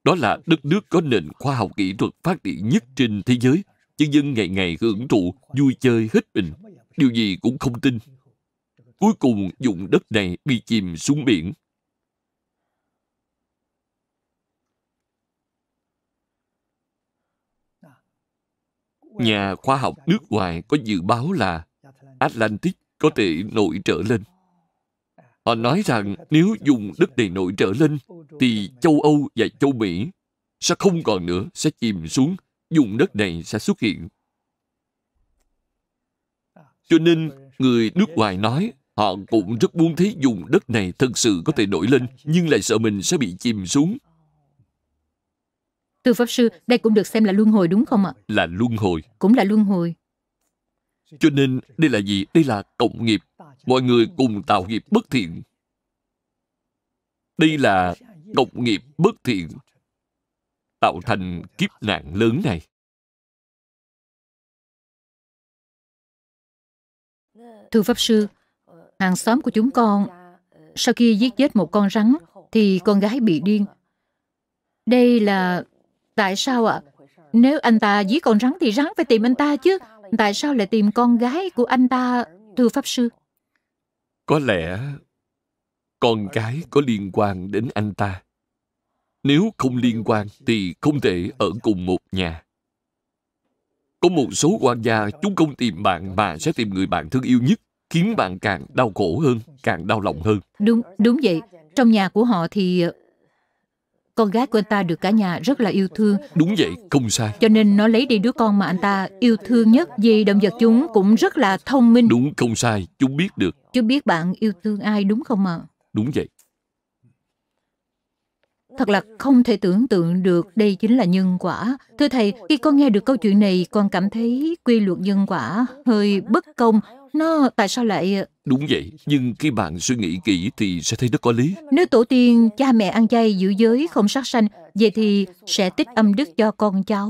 đó là đất nước có nền khoa học kỹ thuật phát triển nhất trên thế giới nhân dân ngày ngày hưởng thụ vui chơi hết mình điều gì cũng không tin cuối cùng dụng đất này bị chìm xuống biển nhà khoa học nước ngoài có dự báo là Atlantic có thể nổi trở lên. Họ nói rằng nếu dùng đất này nổi trở lên thì châu Âu và châu Mỹ sẽ không còn nữa, sẽ chìm xuống, dùng đất này sẽ xuất hiện. Cho nên, người nước ngoài nói họ cũng rất muốn thấy dùng đất này thật sự có thể nổi lên, nhưng lại sợ mình sẽ bị chìm xuống. Thưa Pháp Sư, đây cũng được xem là luân hồi đúng không ạ? Là luân hồi. Cũng là luân hồi. Cho nên đây là gì? Đây là cộng nghiệp. Mọi người cùng tạo nghiệp bất thiện. Đây là cộng nghiệp bất thiện tạo thành kiếp nạn lớn này. Thưa Pháp Sư, hàng xóm của chúng con sau khi giết chết một con rắn thì con gái bị điên. Đây là... Tại sao ạ? À? Nếu anh ta giết con rắn thì rắn phải tìm anh ta chứ. Tại sao lại tìm con gái của anh ta, thưa Pháp Sư? Có lẽ con gái có liên quan đến anh ta. Nếu không liên quan thì không thể ở cùng một nhà. Có một số quan gia chúng không tìm bạn mà sẽ tìm người bạn thương yêu nhất, khiến bạn càng đau khổ hơn, càng đau lòng hơn. Đúng, đúng vậy. Trong nhà của họ thì con gái của anh ta được cả nhà rất là yêu thương. Đúng vậy, không sai. Cho nên nó lấy đi đứa con mà anh ta yêu thương nhất vì động vật chúng cũng rất là thông minh. Đúng, không sai. Chúng biết được. Chúng biết bạn yêu thương ai đúng không ạ? À? Đúng vậy. Thật là không thể tưởng tượng được đây chính là nhân quả. Thưa thầy, khi con nghe được câu chuyện này, con cảm thấy quy luật nhân quả hơi bất công nó tại sao lại... Ờ, đúng vậy, nhưng khi bạn suy nghĩ kỹ thì sẽ thấy rất có lý. Nếu tổ tiên cha mẹ ăn chay giữ giới không sát sanh, vậy thì sẽ tích âm đức cho con cháu,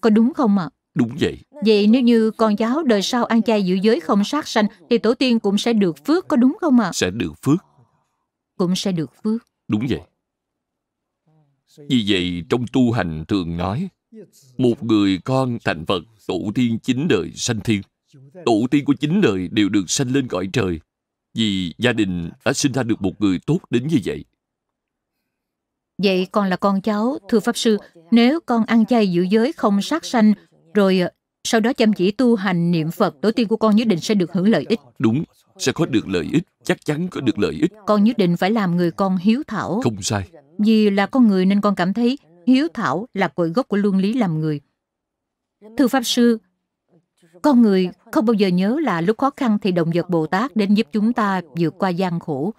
có đúng không ạ? À? Đúng vậy. Vậy nếu như con cháu đời sau ăn chay giữ giới không sát sanh thì tổ tiên cũng sẽ được phước có đúng không ạ? À? Sẽ được phước. Cũng sẽ được phước. Đúng vậy. Vì vậy trong tu hành thường nói một người con thành Phật tổ tiên chính đời sanh thiên tổ tiên của chính đời đều được sanh lên cõi trời vì gia đình đã sinh ra được một người tốt đến như vậy vậy con là con cháu thưa pháp sư nếu con ăn chay giữ giới không sát sanh rồi ờ, sau đó chăm chỉ tu hành niệm phật tổ tiên của con nhất định sẽ được hưởng lợi ích đúng sẽ có được lợi ích chắc chắn có được lợi ích con nhất định phải làm người con hiếu thảo không sai vì là con người nên con cảm thấy hiếu thảo là cội gốc của luân lý làm người thưa pháp sư con người không bao giờ nhớ là lúc khó khăn thì động vật Bồ Tát đến giúp chúng ta vượt qua gian khổ.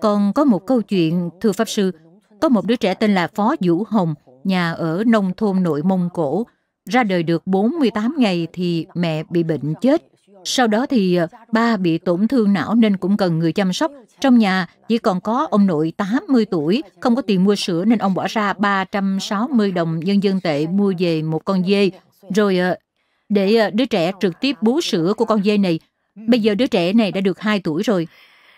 Còn có một câu chuyện, thưa Pháp Sư, có một đứa trẻ tên là Phó Vũ Hồng, nhà ở nông thôn nội Mông Cổ. Ra đời được 48 ngày thì mẹ bị bệnh chết. Sau đó thì à, ba bị tổn thương não nên cũng cần người chăm sóc. Trong nhà chỉ còn có ông nội 80 tuổi, không có tiền mua sữa nên ông bỏ ra 360 đồng nhân dân tệ mua về một con dê. Rồi à, để ờ, đứa trẻ trực tiếp bú sữa của con dê này. Bây giờ đứa trẻ này đã được 2 tuổi rồi.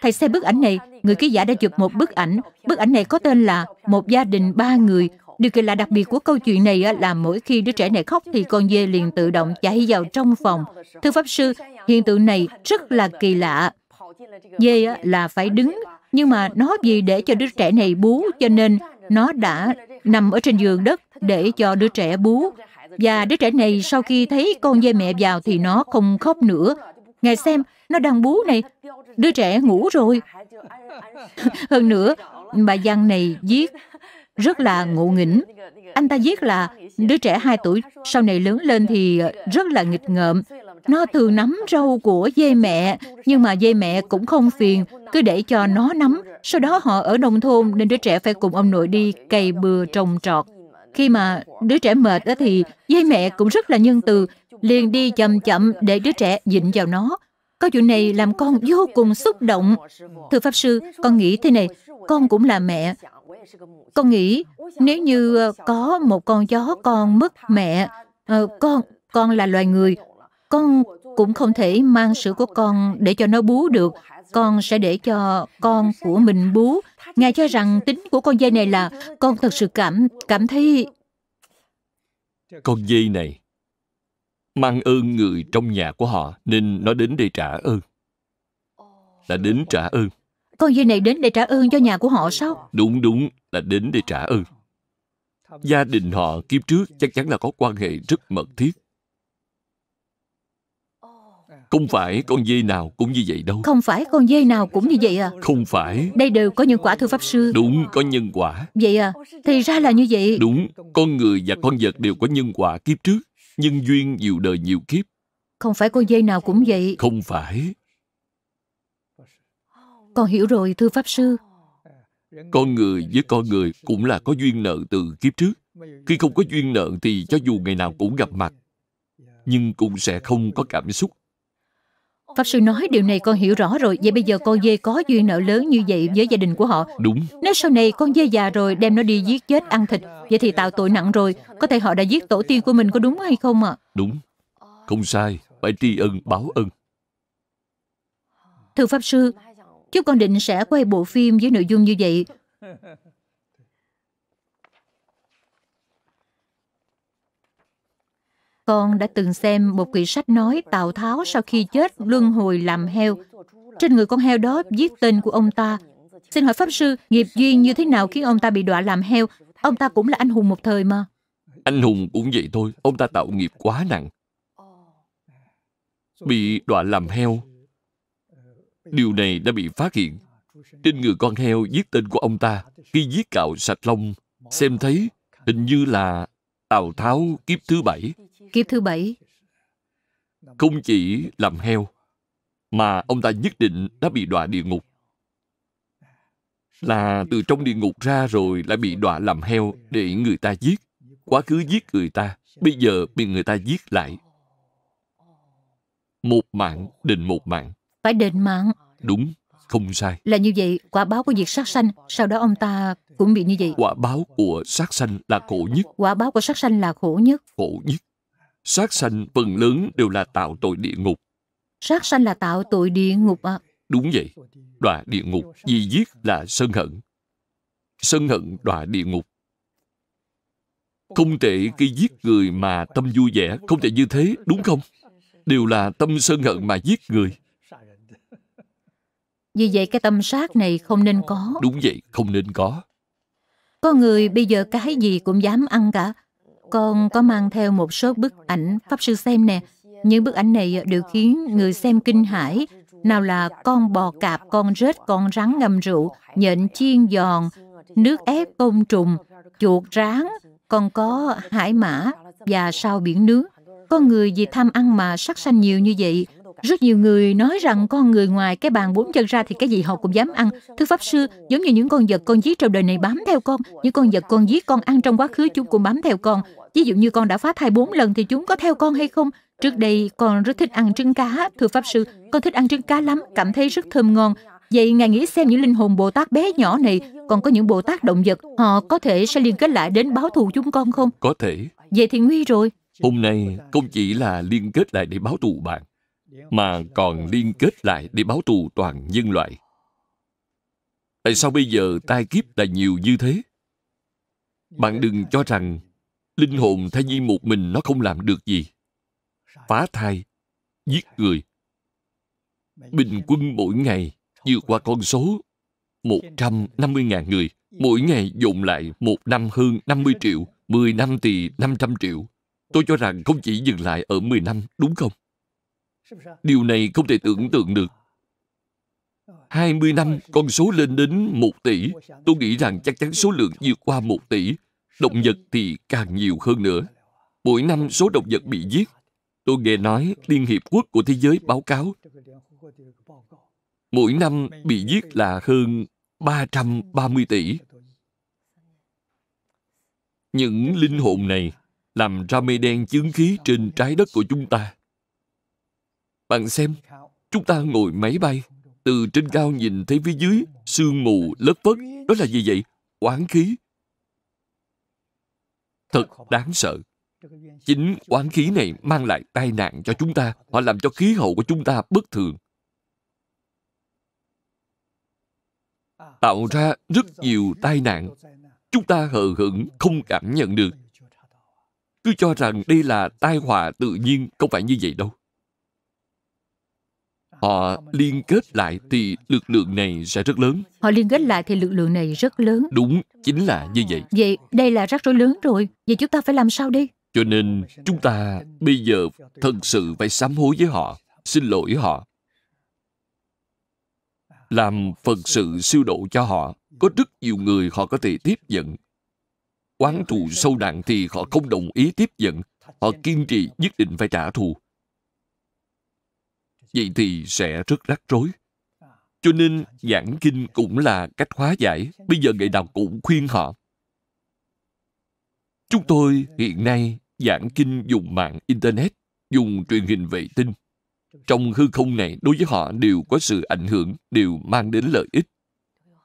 Thầy xem bức ảnh này, người ký giả đã chụp một bức ảnh. Bức ảnh này có tên là Một gia đình ba người. Điều kỳ lạ đặc biệt của câu chuyện này ờ, là mỗi khi đứa trẻ này khóc thì con dê liền tự động chạy vào trong phòng. Thưa Pháp Sư, hiện tượng này rất là kỳ lạ. Dê ờ, là phải đứng, nhưng mà nó vì để cho đứa trẻ này bú cho nên nó đã nằm ở trên giường đất để cho đứa trẻ bú. Và đứa trẻ này sau khi thấy con dê mẹ vào thì nó không khóc nữa. Ngài xem, nó đang bú này. Đứa trẻ ngủ rồi. Hơn nữa, bà Giang này viết rất là ngộ nghĩnh. Anh ta viết là đứa trẻ 2 tuổi sau này lớn lên thì rất là nghịch ngợm. Nó thường nắm râu của dê mẹ, nhưng mà dê mẹ cũng không phiền, cứ để cho nó nắm. Sau đó họ ở nông thôn nên đứa trẻ phải cùng ông nội đi cày bừa trồng trọt. Khi mà đứa trẻ mệt đó thì dây mẹ cũng rất là nhân từ, liền đi chậm chậm để đứa trẻ dịnh vào nó. Câu chuyện này làm con vô cùng xúc động. Thưa Pháp Sư, con nghĩ thế này, con cũng là mẹ. Con nghĩ nếu như ờ, có một con chó con mất mẹ, ờ, con con là loài người, con cũng không thể mang sữa của con để cho nó bú được. Con sẽ để cho con của mình bú Ngài cho rằng tính của con dây này là con thật sự cảm cảm thấy con dây này mang ơn người trong nhà của họ nên nó đến để trả ơn là đến trả ơn con dây này đến để trả ơn cho nhà của họ sao đúng đúng là đến để trả ơn gia đình họ kiếp trước chắc chắn là có quan hệ rất mật thiết không phải con dê nào cũng như vậy đâu Không phải con dê nào cũng như vậy à Không phải Đây đều có nhân quả thưa Pháp Sư Đúng, có nhân quả Vậy à, thì ra là như vậy Đúng, con người và con vật đều có nhân quả kiếp trước Nhân duyên nhiều đời nhiều kiếp Không phải con dê nào cũng vậy Không phải Con hiểu rồi thưa Pháp Sư Con người với con người cũng là có duyên nợ từ kiếp trước Khi không có duyên nợ thì cho dù ngày nào cũng gặp mặt Nhưng cũng sẽ không có cảm xúc Pháp sư nói điều này con hiểu rõ rồi Vậy bây giờ con dê có duyên nợ lớn như vậy với gia đình của họ Đúng Nếu sau này con dê già rồi đem nó đi giết chết ăn thịt Vậy thì tạo tội nặng rồi Có thể họ đã giết tổ tiên của mình có đúng hay không ạ à? Đúng Không sai Phải tri ân báo ân Thưa Pháp sư chú con định sẽ quay bộ phim với nội dung như vậy Con đã từng xem một quyển sách nói Tào Tháo sau khi chết luân hồi làm heo. Trên người con heo đó viết tên của ông ta. Xin hỏi Pháp Sư, nghiệp duyên như thế nào khiến ông ta bị đọa làm heo? Ông ta cũng là anh hùng một thời mà. Anh hùng cũng vậy thôi, ông ta tạo nghiệp quá nặng. Bị đọa làm heo. Điều này đã bị phát hiện. Trên người con heo viết tên của ông ta. Khi giết cạo sạch lông, xem thấy hình như là Tào Tháo kiếp thứ bảy Kiếp thứ bảy Không chỉ làm heo Mà ông ta nhất định đã bị đọa địa ngục Là từ trong địa ngục ra rồi lại bị đọa làm heo để người ta giết Quá khứ giết người ta Bây giờ bị người ta giết lại Một mạng định một mạng Phải định mạng Đúng, không sai Là như vậy, quả báo của việc sát sanh Sau đó ông ta cũng bị như vậy Quả báo của sát sanh là khổ nhất Quả báo của sát sanh là khổ nhất Khổ nhất sát sanh phần lớn đều là tạo tội địa ngục. Sát sanh là tạo tội địa ngục ạ. À. Đúng vậy. Đọa địa ngục, vì giết là sân hận. Sân hận đọa địa ngục. Không thể khi giết người mà tâm vui vẻ, không thể như thế, đúng không? Đều là tâm sân hận mà giết người. Vì vậy cái tâm sát này không nên có. Đúng vậy, không nên có. Có người bây giờ cái gì cũng dám ăn cả, con có mang theo một số bức ảnh Pháp Sư xem nè. Những bức ảnh này đều khiến người xem kinh hãi. Nào là con bò cạp, con rết, con rắn ngâm rượu, nhện chiên giòn, nước ép côn trùng, chuột rán, còn có hải mã và sao biển nước. Có người vì tham ăn mà sắc xanh nhiều như vậy, rất nhiều người nói rằng con người ngoài cái bàn bốn chân ra thì cái gì họ cũng dám ăn. Thưa Pháp Sư, giống như những con vật con giết trong đời này bám theo con, những con vật con giết con ăn trong quá khứ chúng cũng bám theo con. Ví dụ như con đã phá thai bốn lần thì chúng có theo con hay không? Trước đây con rất thích ăn trứng cá, thưa Pháp Sư, con thích ăn trứng cá lắm, cảm thấy rất thơm ngon. Vậy Ngài nghĩ xem những linh hồn Bồ Tát bé nhỏ này, còn có những Bồ Tát động vật, họ có thể sẽ liên kết lại đến báo thù chúng con không? Có thể. Vậy thì nguy rồi. Hôm nay không chỉ là liên kết lại để báo thù bạn, mà còn liên kết lại để báo thù toàn nhân loại tại sao bây giờ tai kiếp là nhiều như thế bạn đừng cho rằng linh hồn thay nhi một mình nó không làm được gì phá thai giết người bình quân mỗi ngày vượt qua con số 150.000 người mỗi ngày dồn lại một năm hơn 50 triệu 10 năm thì 500 triệu tôi cho rằng không chỉ dừng lại ở 10 năm đúng không Điều này không thể tưởng tượng được. 20 năm, con số lên đến 1 tỷ. Tôi nghĩ rằng chắc chắn số lượng vượt qua 1 tỷ. Động vật thì càng nhiều hơn nữa. Mỗi năm số động vật bị giết. Tôi nghe nói Liên Hiệp Quốc của Thế giới báo cáo mỗi năm bị giết là hơn 330 tỷ. Những linh hồn này làm ra mây đen chứng khí trên trái đất của chúng ta. Bạn xem, chúng ta ngồi máy bay, từ trên cao nhìn thấy phía dưới, sương mù, lớp vất Đó là gì vậy? Oán khí. Thật đáng sợ. Chính oán khí này mang lại tai nạn cho chúng ta. Họ làm cho khí hậu của chúng ta bất thường. Tạo ra rất nhiều tai nạn. Chúng ta hờ hững, không cảm nhận được. Cứ cho rằng đây là tai họa tự nhiên, không phải như vậy đâu. Họ liên kết lại thì lực lượng này sẽ rất lớn. Họ liên kết lại thì lực lượng này rất lớn. Đúng, chính là như vậy. Vậy đây là rắc rối lớn rồi. Vậy chúng ta phải làm sao đi? Cho nên chúng ta bây giờ thật sự phải sám hối với họ, xin lỗi họ. Làm Phật sự siêu độ cho họ. Có rất nhiều người họ có thể tiếp nhận. Oán thù sâu nặng thì họ không đồng ý tiếp nhận. Họ kiên trì nhất định phải trả thù vậy thì sẽ rất rắc rối. Cho nên giảng kinh cũng là cách hóa giải. Bây giờ ngày nào cũng khuyên họ. Chúng tôi hiện nay giảng kinh dùng mạng Internet, dùng truyền hình vệ tinh. Trong hư không này đối với họ đều có sự ảnh hưởng, đều mang đến lợi ích.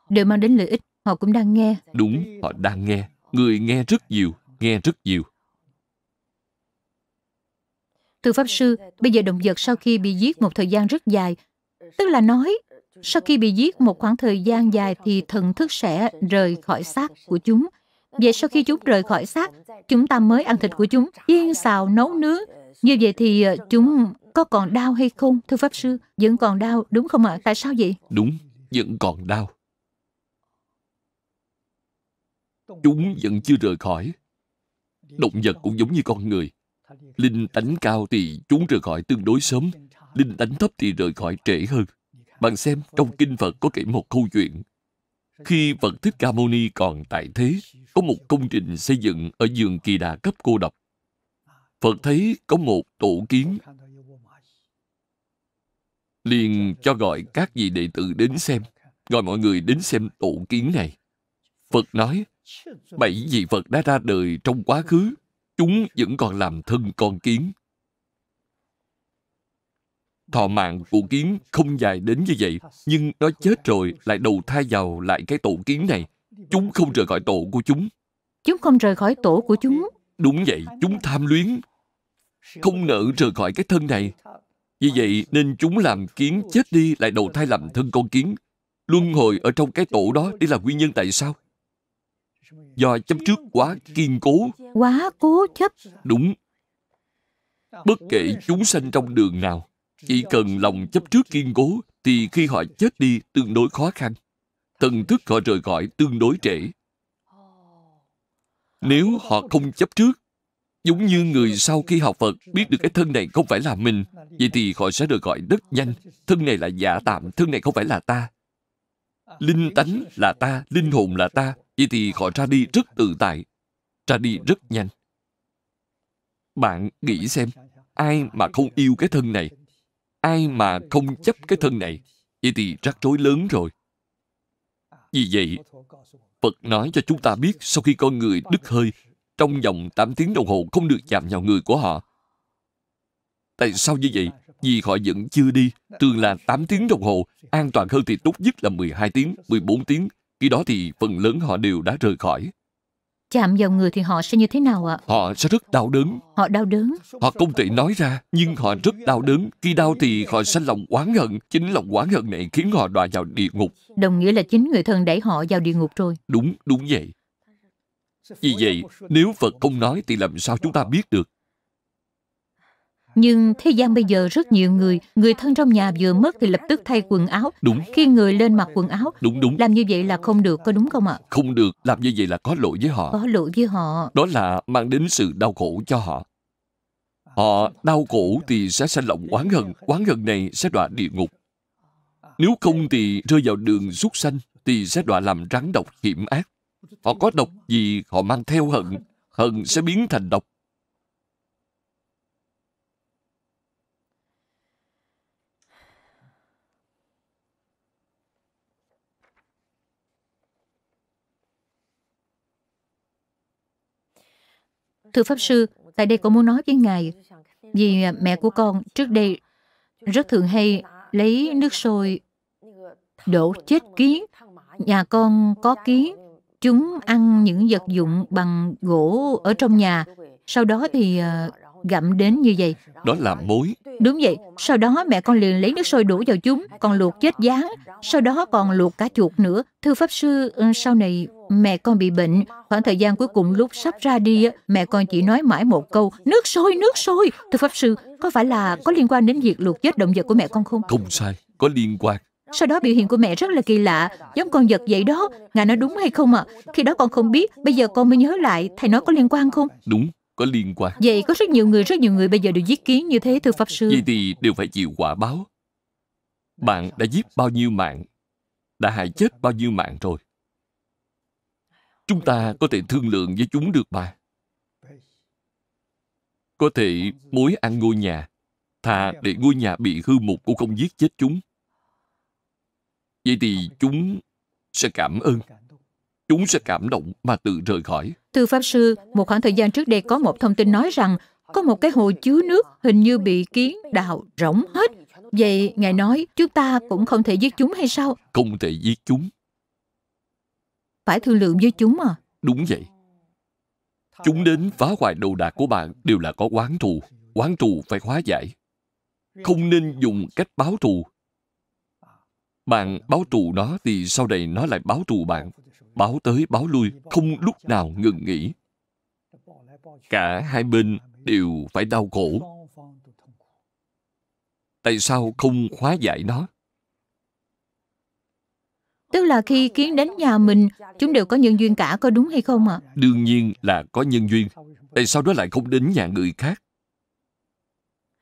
Đều mang đến lợi ích, họ cũng đang nghe. Đúng, họ đang nghe. Người nghe rất nhiều, nghe rất nhiều. Thưa Pháp Sư, bây giờ động vật sau khi bị giết một thời gian rất dài, tức là nói, sau khi bị giết một khoảng thời gian dài thì thần thức sẽ rời khỏi xác của chúng. Vậy sau khi chúng rời khỏi xác, chúng ta mới ăn thịt của chúng, chiên xào, nấu nướng. Như vậy thì ờ, chúng có còn đau hay không, thưa Pháp Sư? Vẫn còn đau, đúng không ạ? À? Tại sao vậy? Đúng, vẫn còn đau. Chúng vẫn chưa rời khỏi. Động vật cũng giống như con người, Linh tánh cao thì chúng rời khỏi tương đối sớm Linh tánh thấp thì rời khỏi trễ hơn Bạn xem trong kinh Phật có kể một câu chuyện Khi Phật Thích Ca Mâu Ni còn tại thế Có một công trình xây dựng ở giường kỳ đà cấp cô độc Phật thấy có một tổ kiến liền cho gọi các vị đệ tử đến xem gọi mọi người đến xem tổ kiến này phật nói bảy vị phật đã ra đời trong quá khứ chúng vẫn còn làm thân con kiến thọ mạng của kiến không dài đến như vậy nhưng nó chết rồi lại đầu thai vào lại cái tổ kiến này chúng không rời khỏi tổ của chúng chúng không rời khỏi tổ của chúng đúng vậy chúng tham luyến không nỡ rời khỏi cái thân này vì vậy nên chúng làm kiến chết đi lại đầu thai làm thân con kiến luân hồi ở trong cái tổ đó đây là nguyên nhân tại sao do chấp trước quá kiên cố quá cố chấp đúng bất kể chúng sanh trong đường nào chỉ cần lòng chấp trước kiên cố thì khi họ chết đi tương đối khó khăn thần thức họ rời khỏi tương đối trễ nếu họ không chấp trước giống như người sau khi học phật biết được cái thân này không phải là mình vậy thì họ sẽ rời khỏi đất nhanh thân này là giả dạ tạm thân này không phải là ta linh tánh là ta linh hồn là ta Vậy thì họ ra đi rất tự tại, ra đi rất nhanh. Bạn nghĩ xem, ai mà không yêu cái thân này, ai mà không chấp cái thân này, vậy thì rắc rối lớn rồi. Vì vậy, Phật nói cho chúng ta biết sau khi con người đứt hơi, trong vòng 8 tiếng đồng hồ không được chạm vào người của họ. Tại sao như vậy? Vì họ vẫn chưa đi, thường là 8 tiếng đồng hồ, an toàn hơn thì tốt nhất là 12 tiếng, 14 tiếng, khi đó thì phần lớn họ đều đã rời khỏi. Chạm vào người thì họ sẽ như thế nào ạ? Họ sẽ rất đau đớn. Họ đau đớn. Họ không thể nói ra, nhưng họ rất đau đớn. Khi đau thì họ sẽ lòng oán hận. Chính lòng oán hận này khiến họ đọa vào địa ngục. Đồng nghĩa là chính người thân đẩy họ vào địa ngục rồi. Đúng, đúng vậy. Vì vậy, nếu Phật không nói thì làm sao chúng ta biết được? Nhưng thế gian bây giờ rất nhiều người, người thân trong nhà vừa mất thì lập tức thay quần áo. Đúng. Khi người lên mặc quần áo. Đúng đúng. Làm như vậy là không được, có đúng không ạ? Không được, làm như vậy là có lỗi với họ. Có lỗi với họ. Đó là mang đến sự đau khổ cho họ. Họ đau khổ thì sẽ sanh lòng oán hận, oán hận này sẽ đọa địa ngục. Nếu không thì rơi vào đường xuất sanh thì sẽ đọa làm rắn độc hiểm ác. Họ có độc gì họ mang theo hận, hận sẽ biến thành độc. Thưa Pháp Sư, tại đây con muốn nói với Ngài, vì mẹ của con trước đây rất thường hay lấy nước sôi đổ chết kiến. Nhà con có kiến, chúng ăn những vật dụng bằng gỗ ở trong nhà. Sau đó thì ờ, gặm đến như vậy. Đó là mối. Đúng vậy. Sau đó mẹ con liền lấy nước sôi đổ vào chúng, còn luộc chết dán. Sau đó còn luộc cả chuột nữa. Thưa Pháp Sư, ừ, sau này mẹ con bị bệnh. Khoảng thời gian cuối cùng lúc sắp ra đi, mẹ con chỉ nói mãi một câu, nước sôi, nước sôi. Thưa Pháp Sư, có phải là có liên quan đến việc luộc chết động vật của mẹ con không? Không sai, có liên quan. Sau đó biểu hiện của mẹ rất là kỳ lạ, giống con vật vậy đó. Ngài nói đúng hay không ạ? À? Khi đó con không biết, bây giờ con mới nhớ lại, thầy nói có liên quan không? Đúng, có liên quan Vậy có rất nhiều người, rất nhiều người bây giờ đều giết kiến như thế thưa Pháp Sư Vậy thì đều phải chịu quả báo Bạn đã giết bao nhiêu mạng Đã hại chết bao nhiêu mạng rồi Chúng ta có thể thương lượng với chúng được mà Có thể mối ăn ngôi nhà Thà để ngôi nhà bị hư mục cũng không giết chết chúng Vậy thì chúng sẽ cảm ơn chúng sẽ cảm động mà tự rời khỏi. Thưa Pháp Sư, một khoảng thời gian trước đây có một thông tin nói rằng có một cái hồ chứa nước hình như bị kiến đào rỗng hết. Vậy Ngài nói chúng ta cũng không thể giết chúng hay sao? Không thể giết chúng. Phải thương lượng với chúng à? Đúng vậy. Chúng đến phá hoại đồ đạc của bạn đều là có oán thù. Oán thù phải hóa giải. Không nên dùng cách báo thù. Bạn báo thù nó thì sau này nó lại báo thù bạn báo tới báo lui, không lúc nào ngừng nghỉ. Cả hai bên đều phải đau khổ. Tại sao không khóa giải nó? Tức là khi kiến đến nhà mình, chúng đều có nhân duyên cả, có đúng hay không ạ? À? Đương nhiên là có nhân duyên. Tại sao nó lại không đến nhà người khác?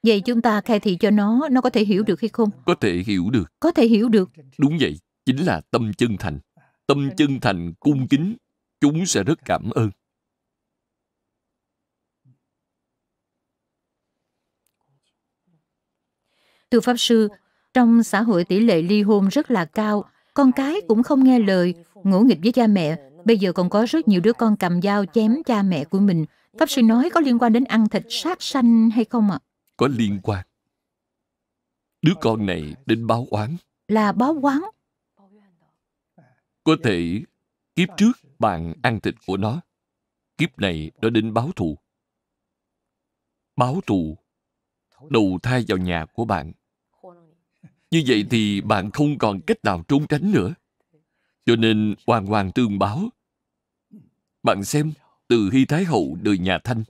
Vậy chúng ta khai thị cho nó, nó có thể hiểu được hay không? Có thể hiểu được. Có thể hiểu được. Đúng vậy, chính là tâm chân thành tâm chân thành cung kính chúng sẽ rất cảm ơn thưa pháp sư trong xã hội tỷ lệ ly hôn rất là cao con cái cũng không nghe lời ngỗ nghịch với cha mẹ bây giờ còn có rất nhiều đứa con cầm dao chém cha mẹ của mình pháp sư nói có liên quan đến ăn thịt sát sanh hay không ạ à? có liên quan đứa con này đến báo oán là báo oán có thể kiếp trước bạn ăn thịt của nó, kiếp này nó đến báo thù. Báo thù đầu thai vào nhà của bạn. Như vậy thì bạn không còn cách nào trốn tránh nữa. Cho nên hoàn hoàn tương báo. Bạn xem, từ Hy Thái Hậu đời nhà Thanh.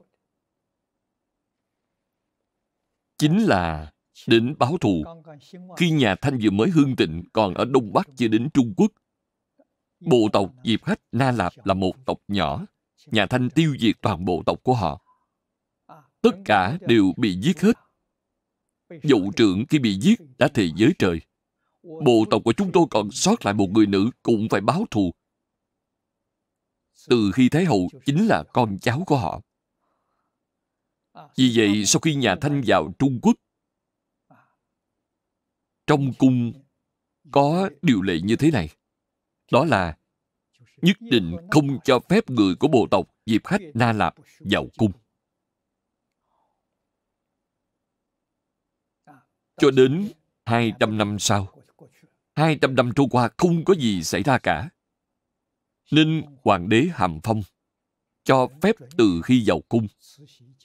Chính là đến báo thù. Khi nhà Thanh vừa mới hương tịnh còn ở Đông Bắc chưa đến Trung Quốc, Bộ tộc Diệp Hách Na Lạp là một tộc nhỏ. Nhà Thanh tiêu diệt toàn bộ tộc của họ. Tất cả đều bị giết hết. Dậu trưởng khi bị giết đã thề giới trời. Bộ tộc của chúng tôi còn sót lại một người nữ cũng phải báo thù. Từ khi Thái Hậu chính là con cháu của họ. Vì vậy, sau khi nhà Thanh vào Trung Quốc, trong cung có điều lệ như thế này đó là nhất định không cho phép người của bộ tộc diệp khách na lạp vào cung cho đến 200 năm sau 200 năm trôi qua không có gì xảy ra cả nên hoàng đế hàm phong cho phép từ khi vào cung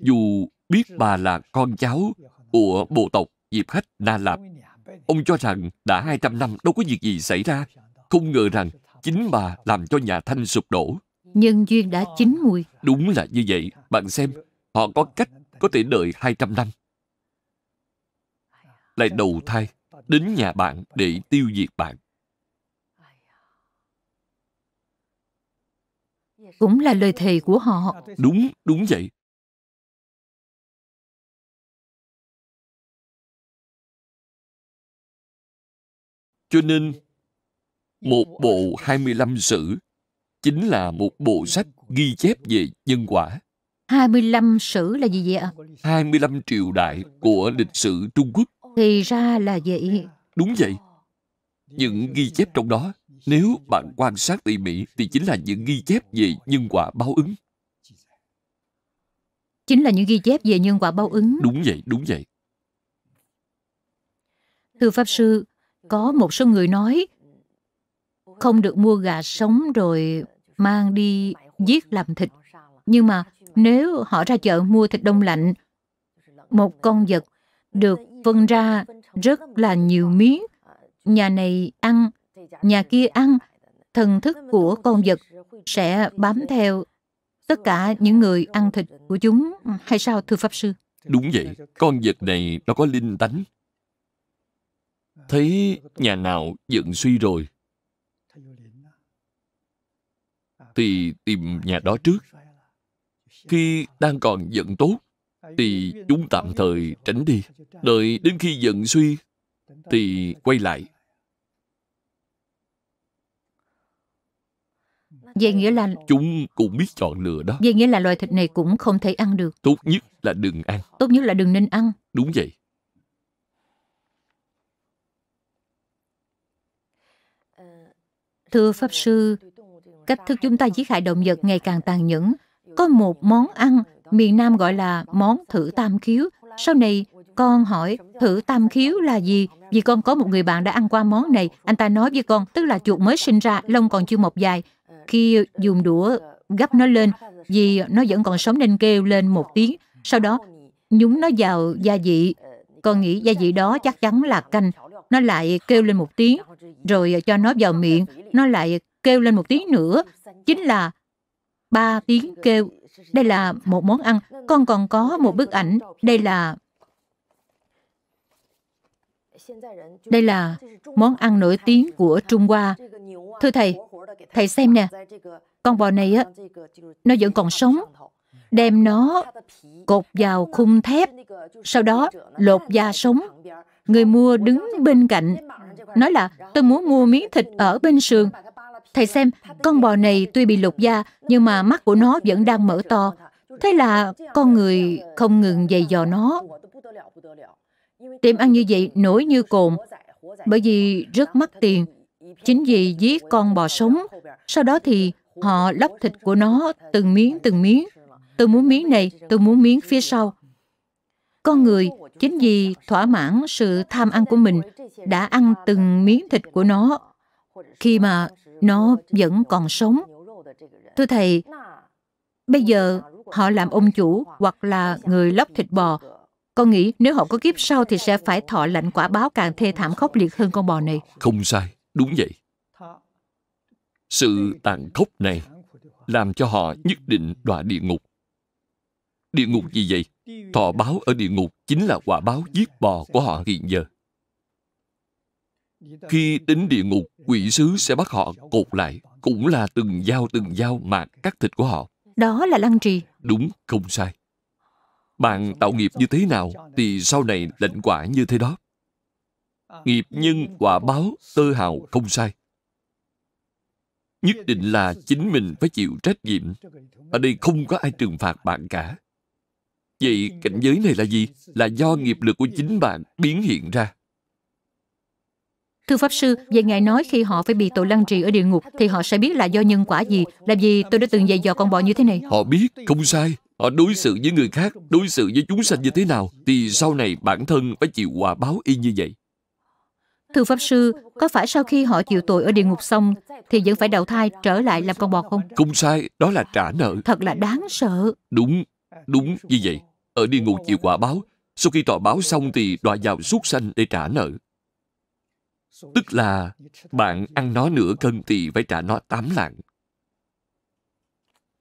dù biết bà là con cháu của bộ tộc diệp khách na lạp ông cho rằng đã 200 năm đâu có việc gì xảy ra không ngờ rằng chính bà làm cho nhà Thanh sụp đổ. Nhân duyên đã chín mùi. Đúng là như vậy. Bạn xem, họ có cách có thể đợi 200 năm. Lại đầu thai đến nhà bạn để tiêu diệt bạn. Cũng là lời thề của họ. Đúng, đúng vậy. Cho nên một bộ 25 sử chính là một bộ sách ghi chép về nhân quả. 25 sử là gì vậy ạ? 25 triều đại của lịch sử Trung Quốc. Thì ra là vậy. Đúng vậy. Những ghi chép trong đó, nếu bạn quan sát tỉ mỉ thì chính là những ghi chép về nhân quả báo ứng. Chính là những ghi chép về nhân quả báo ứng. Đúng vậy, đúng vậy. Thưa Pháp Sư, có một số người nói không được mua gà sống rồi mang đi giết làm thịt. Nhưng mà nếu họ ra chợ mua thịt đông lạnh, một con vật được phân ra rất là nhiều miếng. Nhà này ăn, nhà kia ăn, thần thức của con vật sẽ bám theo tất cả những người ăn thịt của chúng hay sao thưa pháp sư đúng vậy con vật này nó có linh tánh thấy nhà nào giận suy rồi thì tìm nhà đó trước khi đang còn giận tốt thì chúng tạm thời tránh đi đợi đến khi giận suy thì quay lại Vậy nghĩa là Chúng cũng biết chọn lựa đó Vậy nghĩa là loài thịt này cũng không thể ăn được Tốt nhất là đừng ăn Tốt nhất là đừng nên ăn Đúng vậy Thưa Pháp Sư cách thức chúng ta giết hại động vật ngày càng tàn nhẫn. Có một món ăn miền Nam gọi là món thử tam khiếu. Sau này, con hỏi thử tam khiếu là gì? Vì con có một người bạn đã ăn qua món này. Anh ta nói với con, tức là chuột mới sinh ra, lông còn chưa mọc dài. Khi dùng đũa gấp nó lên, vì nó vẫn còn sống nên kêu lên một tiếng. Sau đó, nhúng nó vào gia vị. Con nghĩ gia vị đó chắc chắn là canh. Nó lại kêu lên một tiếng, rồi cho nó vào miệng. Nó lại kêu lên một tiếng nữa, chính là ba tiếng kêu. Đây là một món ăn. Con còn có một bức ảnh. Đây là đây là món ăn nổi tiếng của Trung Hoa. Thưa thầy, thầy xem nè, con bò này á, nó vẫn còn sống. Đem nó cột vào khung thép, sau đó lột da sống. Người mua đứng bên cạnh, nói là tôi muốn mua miếng thịt ở bên sườn, Thầy xem, con bò này tuy bị lục da, nhưng mà mắt của nó vẫn đang mở to. Thế là con người không ngừng dày dò nó. Tiệm ăn như vậy nổi như cồn, bởi vì rất mắc tiền. Chính vì giết con bò sống, sau đó thì họ lóc thịt của nó từng miếng từng miếng. Tôi muốn miếng này, tôi muốn miếng phía sau. Con người chính vì thỏa mãn sự tham ăn của mình đã ăn từng miếng thịt của nó. Khi mà nó vẫn còn sống. Thưa thầy, bây giờ họ làm ông chủ hoặc là người lóc thịt bò. Con nghĩ nếu họ có kiếp sau thì sẽ phải thọ lãnh quả báo càng thê thảm khốc liệt hơn con bò này. Không sai, đúng vậy. Sự tàn khốc này làm cho họ nhất định đọa địa ngục. Địa ngục gì vậy? Thọ báo ở địa ngục chính là quả báo giết bò của họ hiện giờ. Khi đến địa ngục, quỷ sứ sẽ bắt họ cột lại, cũng là từng dao từng dao mà cắt thịt của họ. Đó là lăng trì. Đúng, không sai. Bạn tạo nghiệp như thế nào thì sau này lãnh quả như thế đó. Nghiệp nhân quả báo tơ hào không sai. Nhất định là chính mình phải chịu trách nhiệm. Ở đây không có ai trừng phạt bạn cả. Vậy cảnh giới này là gì? Là do nghiệp lực của chính bạn biến hiện ra. Thưa Pháp Sư, vậy Ngài nói khi họ phải bị tội lăng trì ở địa ngục thì họ sẽ biết là do nhân quả gì, làm gì tôi đã từng dạy dò con bò như thế này. Họ biết, không sai. Họ đối xử với người khác, đối xử với chúng sanh như thế nào thì sau này bản thân phải chịu quả báo y như vậy. Thưa Pháp Sư, có phải sau khi họ chịu tội ở địa ngục xong thì vẫn phải đầu thai trở lại làm con bò không? Không sai, đó là trả nợ. Thật là đáng sợ. Đúng, đúng như vậy. Ở địa ngục chịu quả báo, sau khi tòa báo xong thì đọa vào suốt sanh để trả nợ. Tức là bạn ăn nó nửa cân thì phải trả nó 8 lạng.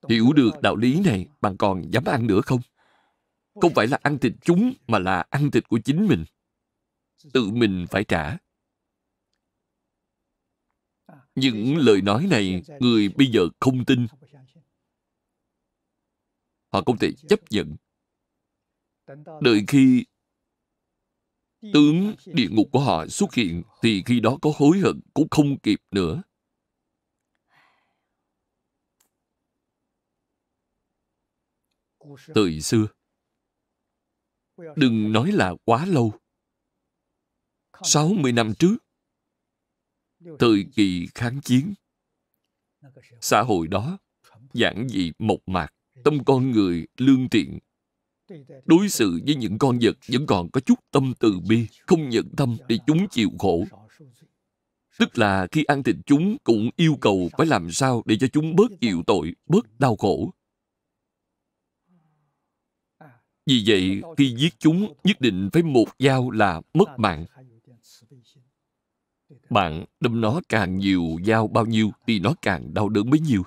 Hiểu được đạo lý này, bạn còn dám ăn nữa không? Không phải là ăn thịt chúng mà là ăn thịt của chính mình. Tự mình phải trả. Những lời nói này người bây giờ không tin. Họ không thể chấp nhận. Đợi khi tướng địa ngục của họ xuất hiện thì khi đó có hối hận cũng không kịp nữa. Từ xưa, đừng nói là quá lâu. 60 năm trước, thời kỳ kháng chiến, xã hội đó giản dị mộc mạc, tâm con người lương thiện, đối xử với những con vật vẫn còn có chút tâm từ bi không nhận tâm để chúng chịu khổ tức là khi ăn thịt chúng cũng yêu cầu phải làm sao để cho chúng bớt chịu tội bớt đau khổ vì vậy khi giết chúng nhất định phải một dao là mất mạng bạn đâm nó càng nhiều dao bao nhiêu thì nó càng đau đớn bấy nhiêu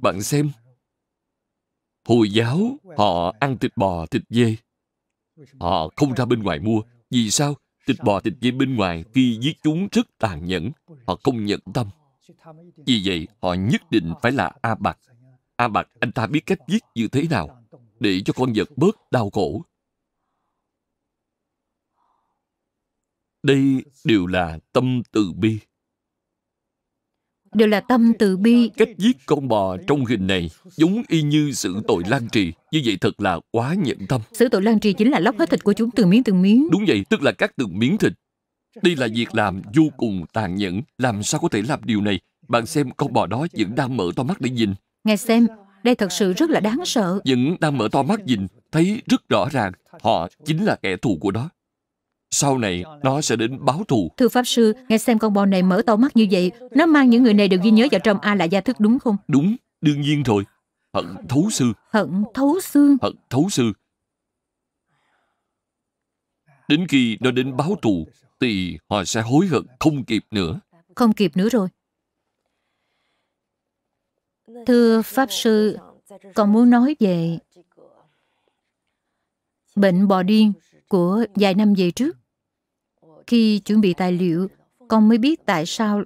bạn xem Hồi giáo họ ăn thịt bò, thịt dê. Họ không ra bên ngoài mua. Vì sao? Thịt bò, thịt dê bên ngoài khi giết chúng rất tàn nhẫn. Họ không nhận tâm. Vì vậy, họ nhất định phải là A Bạc. A Bạc, anh ta biết cách giết như thế nào để cho con vật bớt đau khổ. Đây đều là tâm từ bi đều là tâm từ bi. Cách giết con bò trong hình này giống y như sự tội lan trì. Như vậy thật là quá nhẫn tâm. Sự tội lan trì chính là lóc hết thịt của chúng từng miếng từng miếng. Đúng vậy, tức là các từng miếng thịt. Đây là việc làm vô cùng tàn nhẫn. Làm sao có thể làm điều này? Bạn xem con bò đó vẫn đang mở to mắt để nhìn. Nghe xem, đây thật sự rất là đáng sợ. Vẫn đang mở to mắt nhìn, thấy rất rõ ràng họ chính là kẻ thù của nó sau này nó sẽ đến báo thù thưa pháp sư nghe xem con bò này mở to mắt như vậy nó mang những người này được ghi nhớ vào trong a la gia thức đúng không đúng đương nhiên rồi hận thấu sư hận thấu xương hận thấu sư đến khi nó đến báo thù thì họ sẽ hối hận không kịp nữa không kịp nữa rồi thưa pháp sư còn muốn nói về bệnh bò điên của vài năm về trước khi chuẩn bị tài liệu, con mới biết tại sao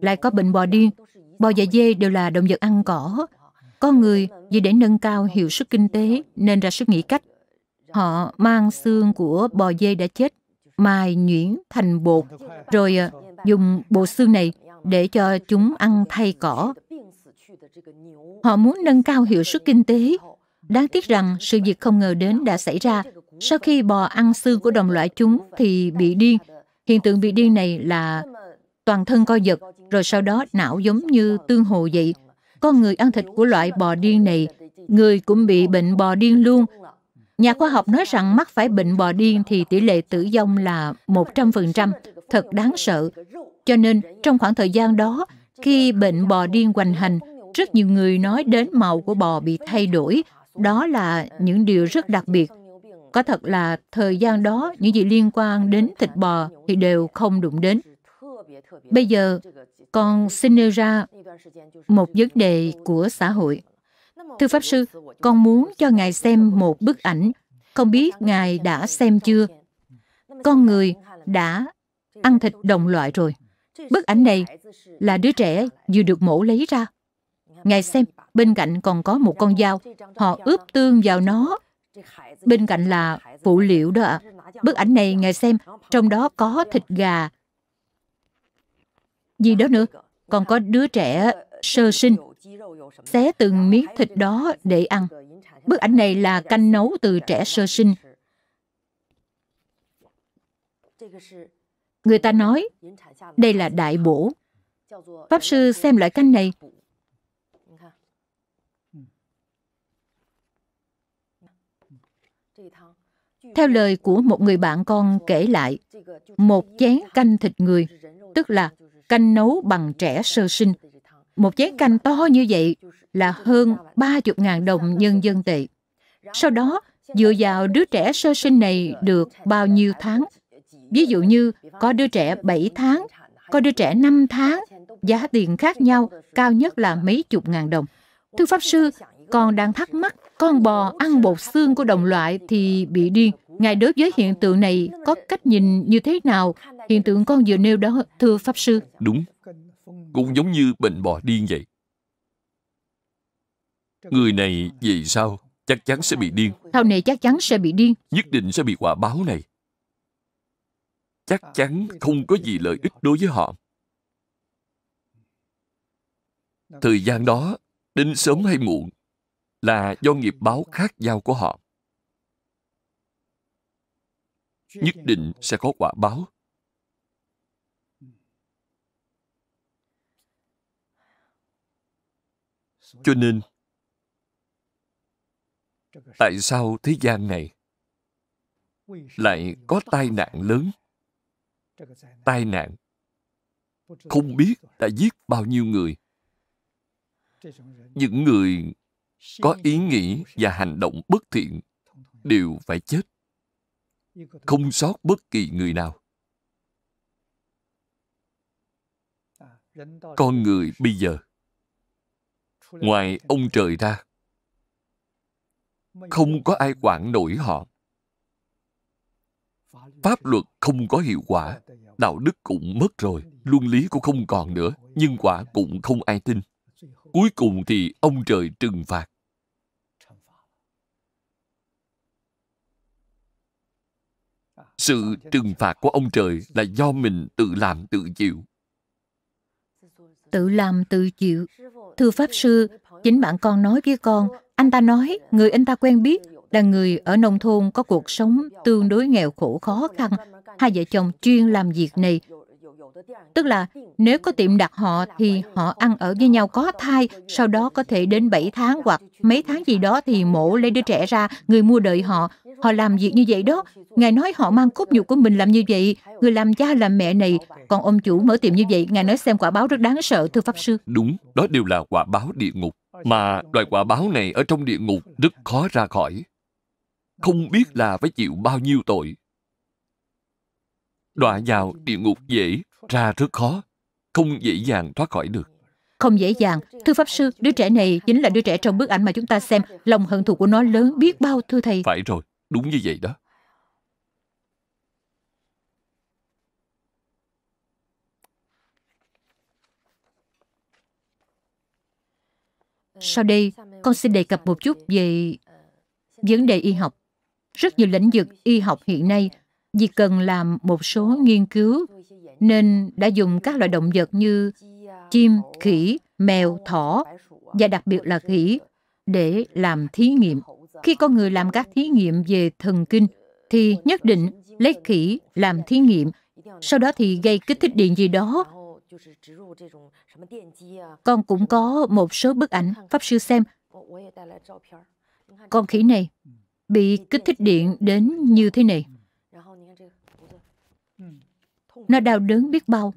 lại có bệnh bò điên. Bò và dê đều là động vật ăn cỏ. Con người vì để nâng cao hiệu suất kinh tế nên ra sức nghĩ cách. Họ mang xương của bò dê đã chết, mài nhuyễn thành bột, rồi à, dùng bộ xương này để cho chúng ăn thay cỏ. Họ muốn nâng cao hiệu suất kinh tế. Đáng tiếc rằng sự việc không ngờ đến đã xảy ra sau khi bò ăn xương của đồng loại chúng thì bị điên. Hiện tượng bị điên này là toàn thân co giật, rồi sau đó não giống như tương hồ vậy. Con người ăn thịt của loại bò điên này, người cũng bị bệnh bò điên luôn. Nhà khoa học nói rằng mắc phải bệnh bò điên thì tỷ lệ tử vong là 100%, thật đáng sợ. Cho nên, trong khoảng thời gian đó, khi bệnh bò điên hoành hành, rất nhiều người nói đến màu của bò bị thay đổi. Đó là những điều rất đặc biệt. Có thật là thời gian đó những gì liên quan đến thịt bò thì đều không đụng đến. Bây giờ con xin nêu ra một vấn đề của xã hội. Thưa Pháp Sư, con muốn cho Ngài xem một bức ảnh. Không biết Ngài đã xem chưa? Con người đã ăn thịt đồng loại rồi. Bức ảnh này là đứa trẻ vừa được mổ lấy ra. Ngài xem, bên cạnh còn có một con dao. Họ ướp tương vào nó Bên cạnh là phụ liệu đó ạ. Bức ảnh này ngài xem, trong đó có thịt gà. Gì đó nữa, còn có đứa trẻ sơ sinh xé từng miếng thịt đó để ăn. Bức ảnh này là canh nấu từ trẻ sơ sinh. Người ta nói đây là đại bổ. Pháp sư xem loại canh này Theo lời của một người bạn con kể lại, một chén canh thịt người, tức là canh nấu bằng trẻ sơ sinh, một chén canh to như vậy là hơn 30.000 đồng nhân dân tệ. Sau đó, dựa vào đứa trẻ sơ sinh này được bao nhiêu tháng. Ví dụ như có đứa trẻ 7 tháng, có đứa trẻ 5 tháng, giá tiền khác nhau, cao nhất là mấy chục ngàn đồng. Thưa Pháp Sư, con đang thắc mắc con bò ăn bột xương của đồng loại thì bị điên. Ngài đối với hiện tượng này có cách nhìn như thế nào? Hiện tượng con vừa nêu đó, thưa Pháp Sư. Đúng, cũng giống như bệnh bò điên vậy. Người này vì sao chắc chắn sẽ bị điên. Sau này chắc chắn sẽ bị điên. Nhất định sẽ bị quả báo này. Chắc chắn không có gì lợi ích đối với họ. Thời gian đó, đến sớm hay muộn, là do nghiệp báo khác nhau của họ nhất định sẽ có quả báo cho nên tại sao thế gian này lại có tai nạn lớn tai nạn không biết đã giết bao nhiêu người những người có ý nghĩ và hành động bất thiện đều phải chết không sót bất kỳ người nào con người bây giờ ngoài ông trời ra không có ai quản nổi họ pháp luật không có hiệu quả đạo đức cũng mất rồi luân lý cũng không còn nữa nhưng quả cũng không ai tin cuối cùng thì ông trời trừng phạt sự trừng phạt của ông trời là do mình tự làm tự chịu tự làm tự chịu thưa pháp sư chính bạn con nói với con anh ta nói người anh ta quen biết là người ở nông thôn có cuộc sống tương đối nghèo khổ khó khăn hai vợ chồng chuyên làm việc này Tức là nếu có tiệm đặt họ thì họ ăn ở với nhau có thai, sau đó có thể đến 7 tháng hoặc mấy tháng gì đó thì mổ lấy đứa trẻ ra, người mua đợi họ. Họ làm việc như vậy đó. Ngài nói họ mang cốt nhục của mình làm như vậy, người làm cha làm mẹ này. Còn ông chủ mở tiệm như vậy, Ngài nói xem quả báo rất đáng sợ, thưa Pháp Sư. Đúng, đó đều là quả báo địa ngục. Mà loại quả báo này ở trong địa ngục rất khó ra khỏi. Không biết là phải chịu bao nhiêu tội. Đọa vào địa ngục dễ, ra rất khó, không dễ dàng thoát khỏi được. Không dễ dàng. Thưa Pháp Sư, đứa trẻ này chính là đứa trẻ trong bức ảnh mà chúng ta xem. Lòng hận thù của nó lớn biết bao, thưa Thầy. Phải rồi, đúng như vậy đó. Sau đây, con xin đề cập một chút về vấn đề y học. Rất nhiều lĩnh vực y học hiện nay, vì cần làm một số nghiên cứu nên đã dùng các loại động vật như chim, khỉ, mèo, thỏ và đặc biệt là khỉ để làm thí nghiệm. Khi con người làm các thí nghiệm về thần kinh thì nhất định lấy khỉ làm thí nghiệm, sau đó thì gây kích thích điện gì đó. Con cũng có một số bức ảnh Pháp Sư xem. Con khỉ này bị kích thích điện đến như thế này. Nó đau đớn biết bao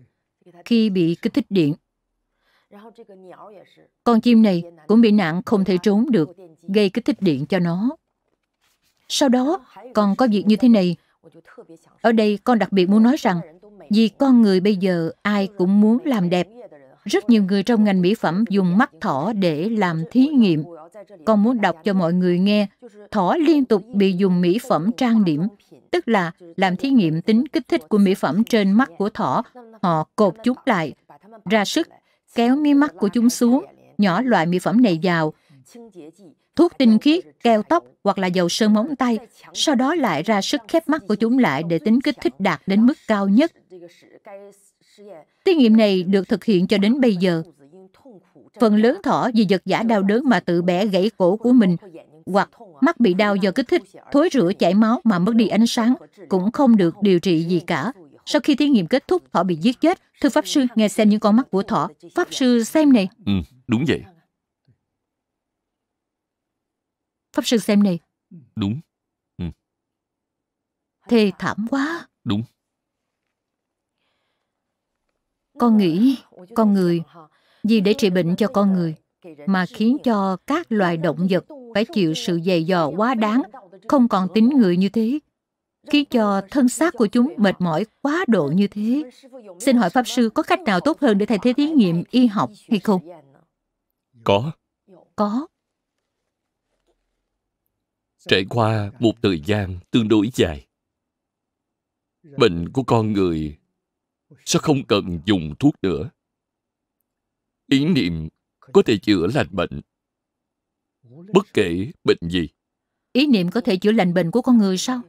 khi bị kích thích điện. Con chim này cũng bị nạn không thể trốn được, gây kích thích điện cho nó. Sau đó, còn có việc như thế này. Ở đây con đặc biệt muốn nói rằng, vì con người bây giờ ai cũng muốn làm đẹp. Rất nhiều người trong ngành mỹ phẩm dùng mắt thỏ để làm thí nghiệm con muốn đọc cho mọi người nghe, thỏ liên tục bị dùng mỹ phẩm trang điểm, tức là làm thí nghiệm tính kích thích của mỹ phẩm trên mắt của thỏ. Họ cột chúng lại, ra sức, kéo mí mắt của chúng xuống, nhỏ loại mỹ phẩm này vào, thuốc tinh khiết, keo tóc hoặc là dầu sơn móng tay, sau đó lại ra sức khép mắt của chúng lại để tính kích thích đạt đến mức cao nhất. Thí nghiệm này được thực hiện cho đến bây giờ. Phần lớn thỏ vì vật giả đau đớn mà tự bẻ gãy cổ của mình hoặc mắt bị đau do kích thích, thối rửa chảy máu mà mất đi ánh sáng, cũng không được điều trị gì cả. Sau khi thí nghiệm kết thúc, thỏ bị giết chết. Thưa Pháp Sư, nghe xem những con mắt của thỏ. Pháp Sư xem này. Ừ, đúng vậy. Pháp Sư xem này. Đúng. Ừ. Thê thảm quá. Đúng. Con nghĩ con người vì để trị bệnh cho con người mà khiến cho các loài động vật phải chịu sự dày dò quá đáng, không còn tính người như thế, khiến cho thân xác của chúng mệt mỏi quá độ như thế. Xin hỏi Pháp Sư có cách nào tốt hơn để thay thế thí nghiệm y học hay không? Có. Có. Trải qua một thời gian tương đối dài, bệnh của con người sẽ không cần dùng thuốc nữa ý niệm có thể chữa lành bệnh bất kể bệnh gì ý niệm có thể chữa lành bệnh của con người sao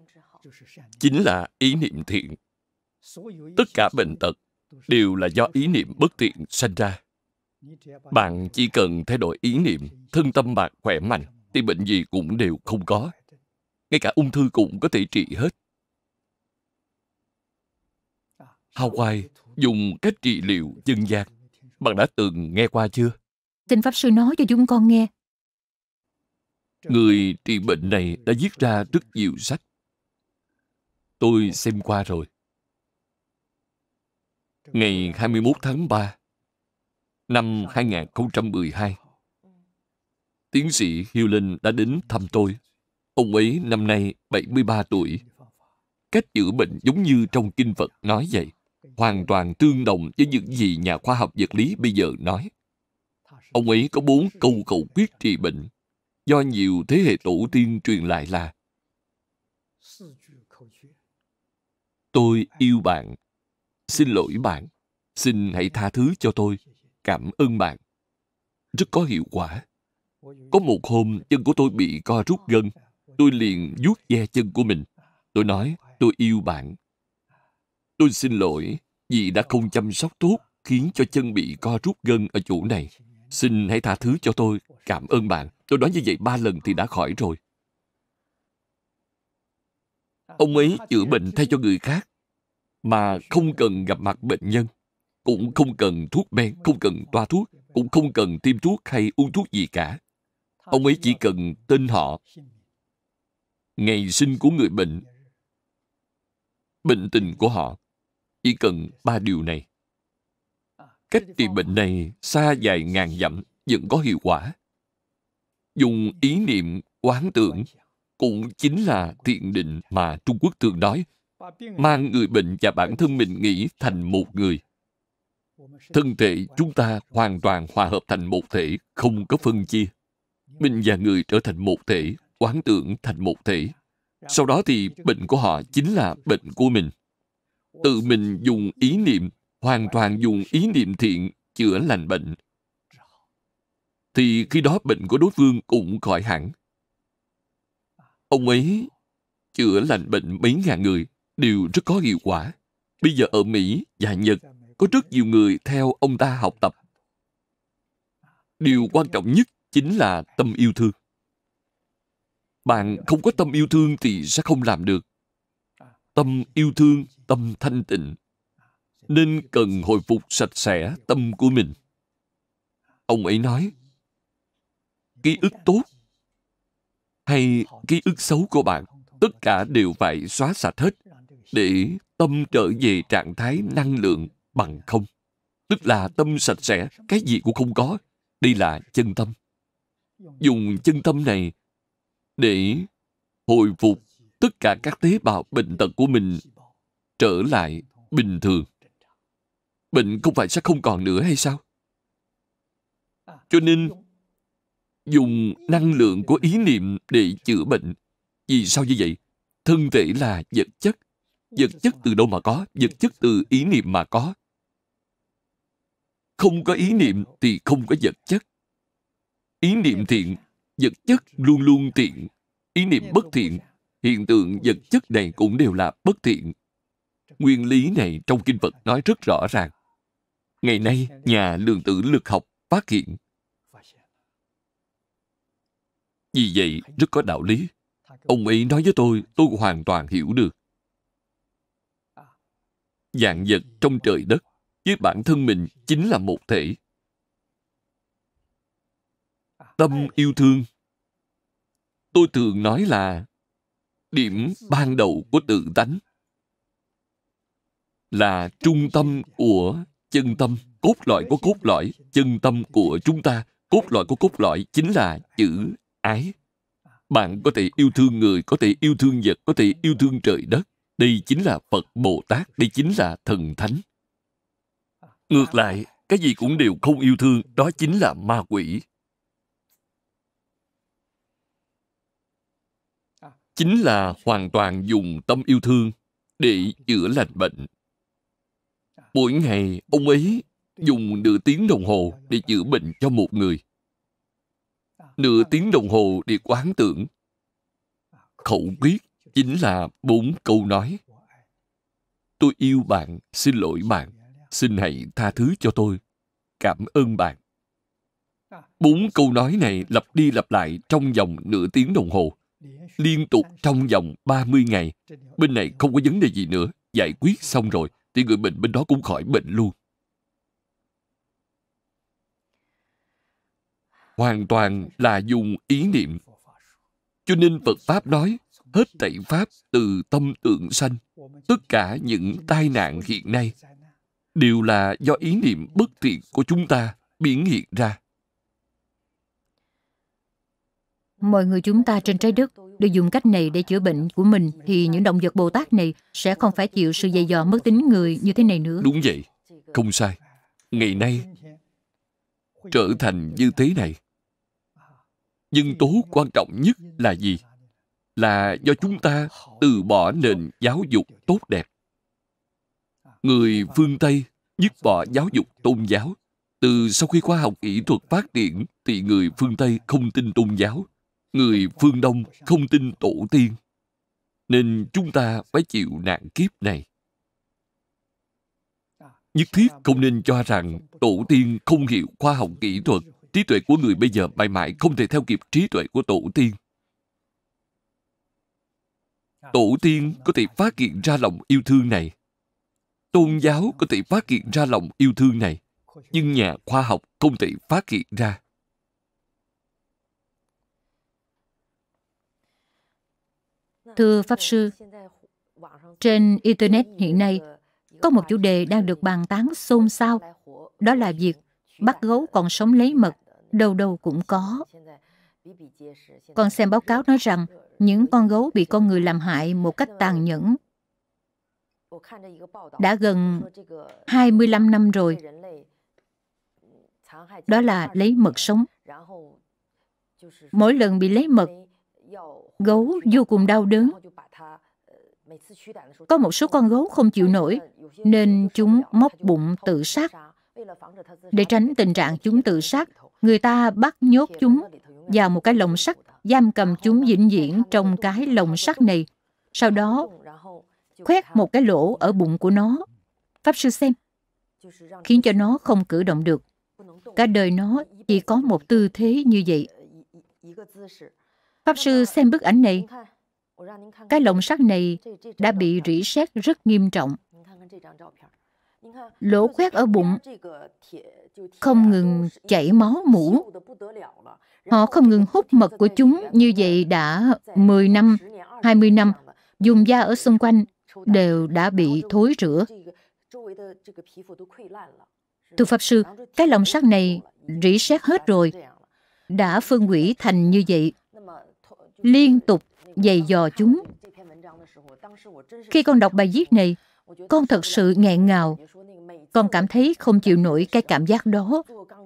chính là ý niệm thiện tất cả bệnh tật đều là do ý niệm bất thiện sanh ra bạn chỉ cần thay đổi ý niệm thân tâm bạn khỏe mạnh thì bệnh gì cũng đều không có ngay cả ung thư cũng có thể trị hết hawaii dùng cách trị liệu dân gian bạn đã từng nghe qua chưa? Xin Pháp Sư nói cho chúng con nghe. Người trị bệnh này đã viết ra rất nhiều sách. Tôi xem qua rồi. Ngày 21 tháng 3 năm 2012, tiến sĩ linh đã đến thăm tôi. Ông ấy năm nay 73 tuổi. Cách chữa bệnh giống như trong kinh Phật nói vậy hoàn toàn tương đồng với những gì nhà khoa học vật lý bây giờ nói. Ông ấy có bốn câu cầu quyết trị bệnh do nhiều thế hệ tổ tiên truyền lại là Tôi yêu bạn. Xin lỗi bạn. Xin hãy tha thứ cho tôi. Cảm ơn bạn. Rất có hiệu quả. Có một hôm, chân của tôi bị co rút gân. Tôi liền vuốt ve chân của mình. Tôi nói, tôi yêu bạn. Tôi xin lỗi vì đã không chăm sóc tốt khiến cho chân bị co rút gân ở chỗ này. Xin hãy tha thứ cho tôi. Cảm ơn bạn. Tôi nói như vậy ba lần thì đã khỏi rồi. Ông ấy chữa bệnh thay cho người khác mà không cần gặp mặt bệnh nhân, cũng không cần thuốc men, không cần toa thuốc, cũng không cần tiêm thuốc hay uống thuốc gì cả. Ông ấy chỉ cần tên họ, ngày sinh của người bệnh, bệnh tình của họ, chỉ cần ba điều này à, cách trị bệnh này xa dài ngàn dặm vẫn có hiệu quả dùng ý niệm quán tưởng cũng chính là thiện định mà trung quốc thường nói mang người bệnh và bản thân mình nghĩ thành một người thân thể chúng ta hoàn toàn hòa hợp thành một thể không có phân chia mình và người trở thành một thể quán tưởng thành một thể sau đó thì bệnh của họ chính là bệnh của mình tự mình dùng ý niệm hoàn toàn dùng ý niệm thiện chữa lành bệnh thì khi đó bệnh của đối phương cũng khỏi hẳn ông ấy chữa lành bệnh mấy ngàn người đều rất có hiệu quả bây giờ ở mỹ và nhật có rất nhiều người theo ông ta học tập điều quan trọng nhất chính là tâm yêu thương bạn không có tâm yêu thương thì sẽ không làm được tâm yêu thương tâm thanh tịnh à, nên cần hồi phục sạch sẽ tâm của mình ông ấy nói ký ức dạ, tốt dạ, dạ. hay ký ức xấu của bạn tất cả đều phải xóa sạch hết để tâm trở về trạng thái năng lượng bằng không tức là tâm sạch sẽ cái gì cũng không có đây là chân tâm dùng chân tâm này để hồi phục tất cả các tế bào bệnh tật của mình trở lại bình thường bệnh không phải sẽ không còn nữa hay sao cho nên dùng năng lượng của ý niệm để chữa bệnh vì sao như vậy thân thể là vật chất vật chất từ đâu mà có vật chất từ ý niệm mà có không có ý niệm thì không có vật chất ý niệm thiện vật chất luôn luôn thiện ý niệm bất thiện hiện tượng vật chất này cũng đều là bất thiện Nguyên lý này trong kinh Phật nói rất rõ ràng. Ngày nay, nhà lượng tử lực học phát hiện. Vì vậy, rất có đạo lý. Ông ấy nói với tôi, tôi hoàn toàn hiểu được. Dạng vật trong trời đất với bản thân mình chính là một thể. Tâm yêu thương. Tôi thường nói là điểm ban đầu của tự tánh là trung tâm của chân tâm cốt lõi của cốt lõi chân tâm của chúng ta cốt lõi của cốt lõi chính là chữ ái bạn có thể yêu thương người có thể yêu thương vật có thể yêu thương trời đất đây chính là phật bồ tát đây chính là thần thánh ngược lại cái gì cũng đều không yêu thương đó chính là ma quỷ chính là hoàn toàn dùng tâm yêu thương để chữa lành bệnh Mỗi ngày ông ấy dùng nửa tiếng đồng hồ để chữa bệnh cho một người. Nửa tiếng đồng hồ để quán tưởng. Khẩu quyết chính là bốn câu nói. Tôi yêu bạn, xin lỗi bạn, xin hãy tha thứ cho tôi, cảm ơn bạn. Bốn câu nói này lặp đi lặp lại trong vòng nửa tiếng đồng hồ, liên tục trong vòng 30 ngày. Bên này không có vấn đề gì nữa, giải quyết xong rồi thì người bệnh bên đó cũng khỏi bệnh luôn. Hoàn toàn là dùng ý niệm. Cho nên Phật Pháp nói, hết tẩy Pháp từ tâm tượng sanh. Tất cả những tai nạn hiện nay đều là do ý niệm bất thiện của chúng ta biến hiện ra. Mọi người chúng ta trên trái đất được dùng cách này để chữa bệnh của mình thì những động vật Bồ Tát này sẽ không phải chịu sự dày dò mất tính người như thế này nữa. Đúng vậy, không sai. Ngày nay trở thành như thế này. Nhân tố quan trọng nhất là gì? Là do chúng ta từ bỏ nền giáo dục tốt đẹp. Người phương Tây dứt bỏ giáo dục tôn giáo. Từ sau khi khoa học kỹ thuật phát triển thì người phương Tây không tin tôn giáo, người phương Đông không tin tổ tiên, nên chúng ta phải chịu nạn kiếp này. Nhất thiết không nên cho rằng tổ tiên không hiểu khoa học kỹ thuật, trí tuệ của người bây giờ mãi mãi không thể theo kịp trí tuệ của tổ tiên. Tổ tiên có thể phát hiện ra lòng yêu thương này. Tôn giáo có thể phát hiện ra lòng yêu thương này, nhưng nhà khoa học không thể phát hiện ra. Thưa Pháp Sư, trên Internet hiện nay, có một chủ đề đang được bàn tán xôn xao, đó là việc bắt gấu còn sống lấy mật, đâu đâu cũng có. Con xem báo cáo nói rằng những con gấu bị con người làm hại một cách tàn nhẫn. Đã gần 25 năm rồi. Đó là lấy mật sống. Mỗi lần bị lấy mật, Gấu vô cùng đau đớn. Có một số con gấu không chịu nổi, nên chúng móc bụng tự sát. Để tránh tình trạng chúng tự sát, người ta bắt nhốt chúng vào một cái lồng sắt, giam cầm chúng vĩnh viễn trong cái lồng sắt này. Sau đó, khoét một cái lỗ ở bụng của nó. Pháp sư xem, khiến cho nó không cử động được. Cả đời nó chỉ có một tư thế như vậy. Pháp sư xem bức ảnh này. Cái lồng sắt này đã bị rỉ sét rất nghiêm trọng. Lỗ khoét ở bụng không ngừng chảy máu mũ. Họ không ngừng hút mật của chúng như vậy đã 10 năm, 20 năm. Dùng da ở xung quanh đều đã bị thối rửa. Thưa Pháp Sư, cái lồng sắt này rỉ sét hết rồi, đã phân hủy thành như vậy liên tục dày dò chúng. Khi con đọc bài viết này, con thật sự nghẹn ngào. Con cảm thấy không chịu nổi cái cảm giác đó.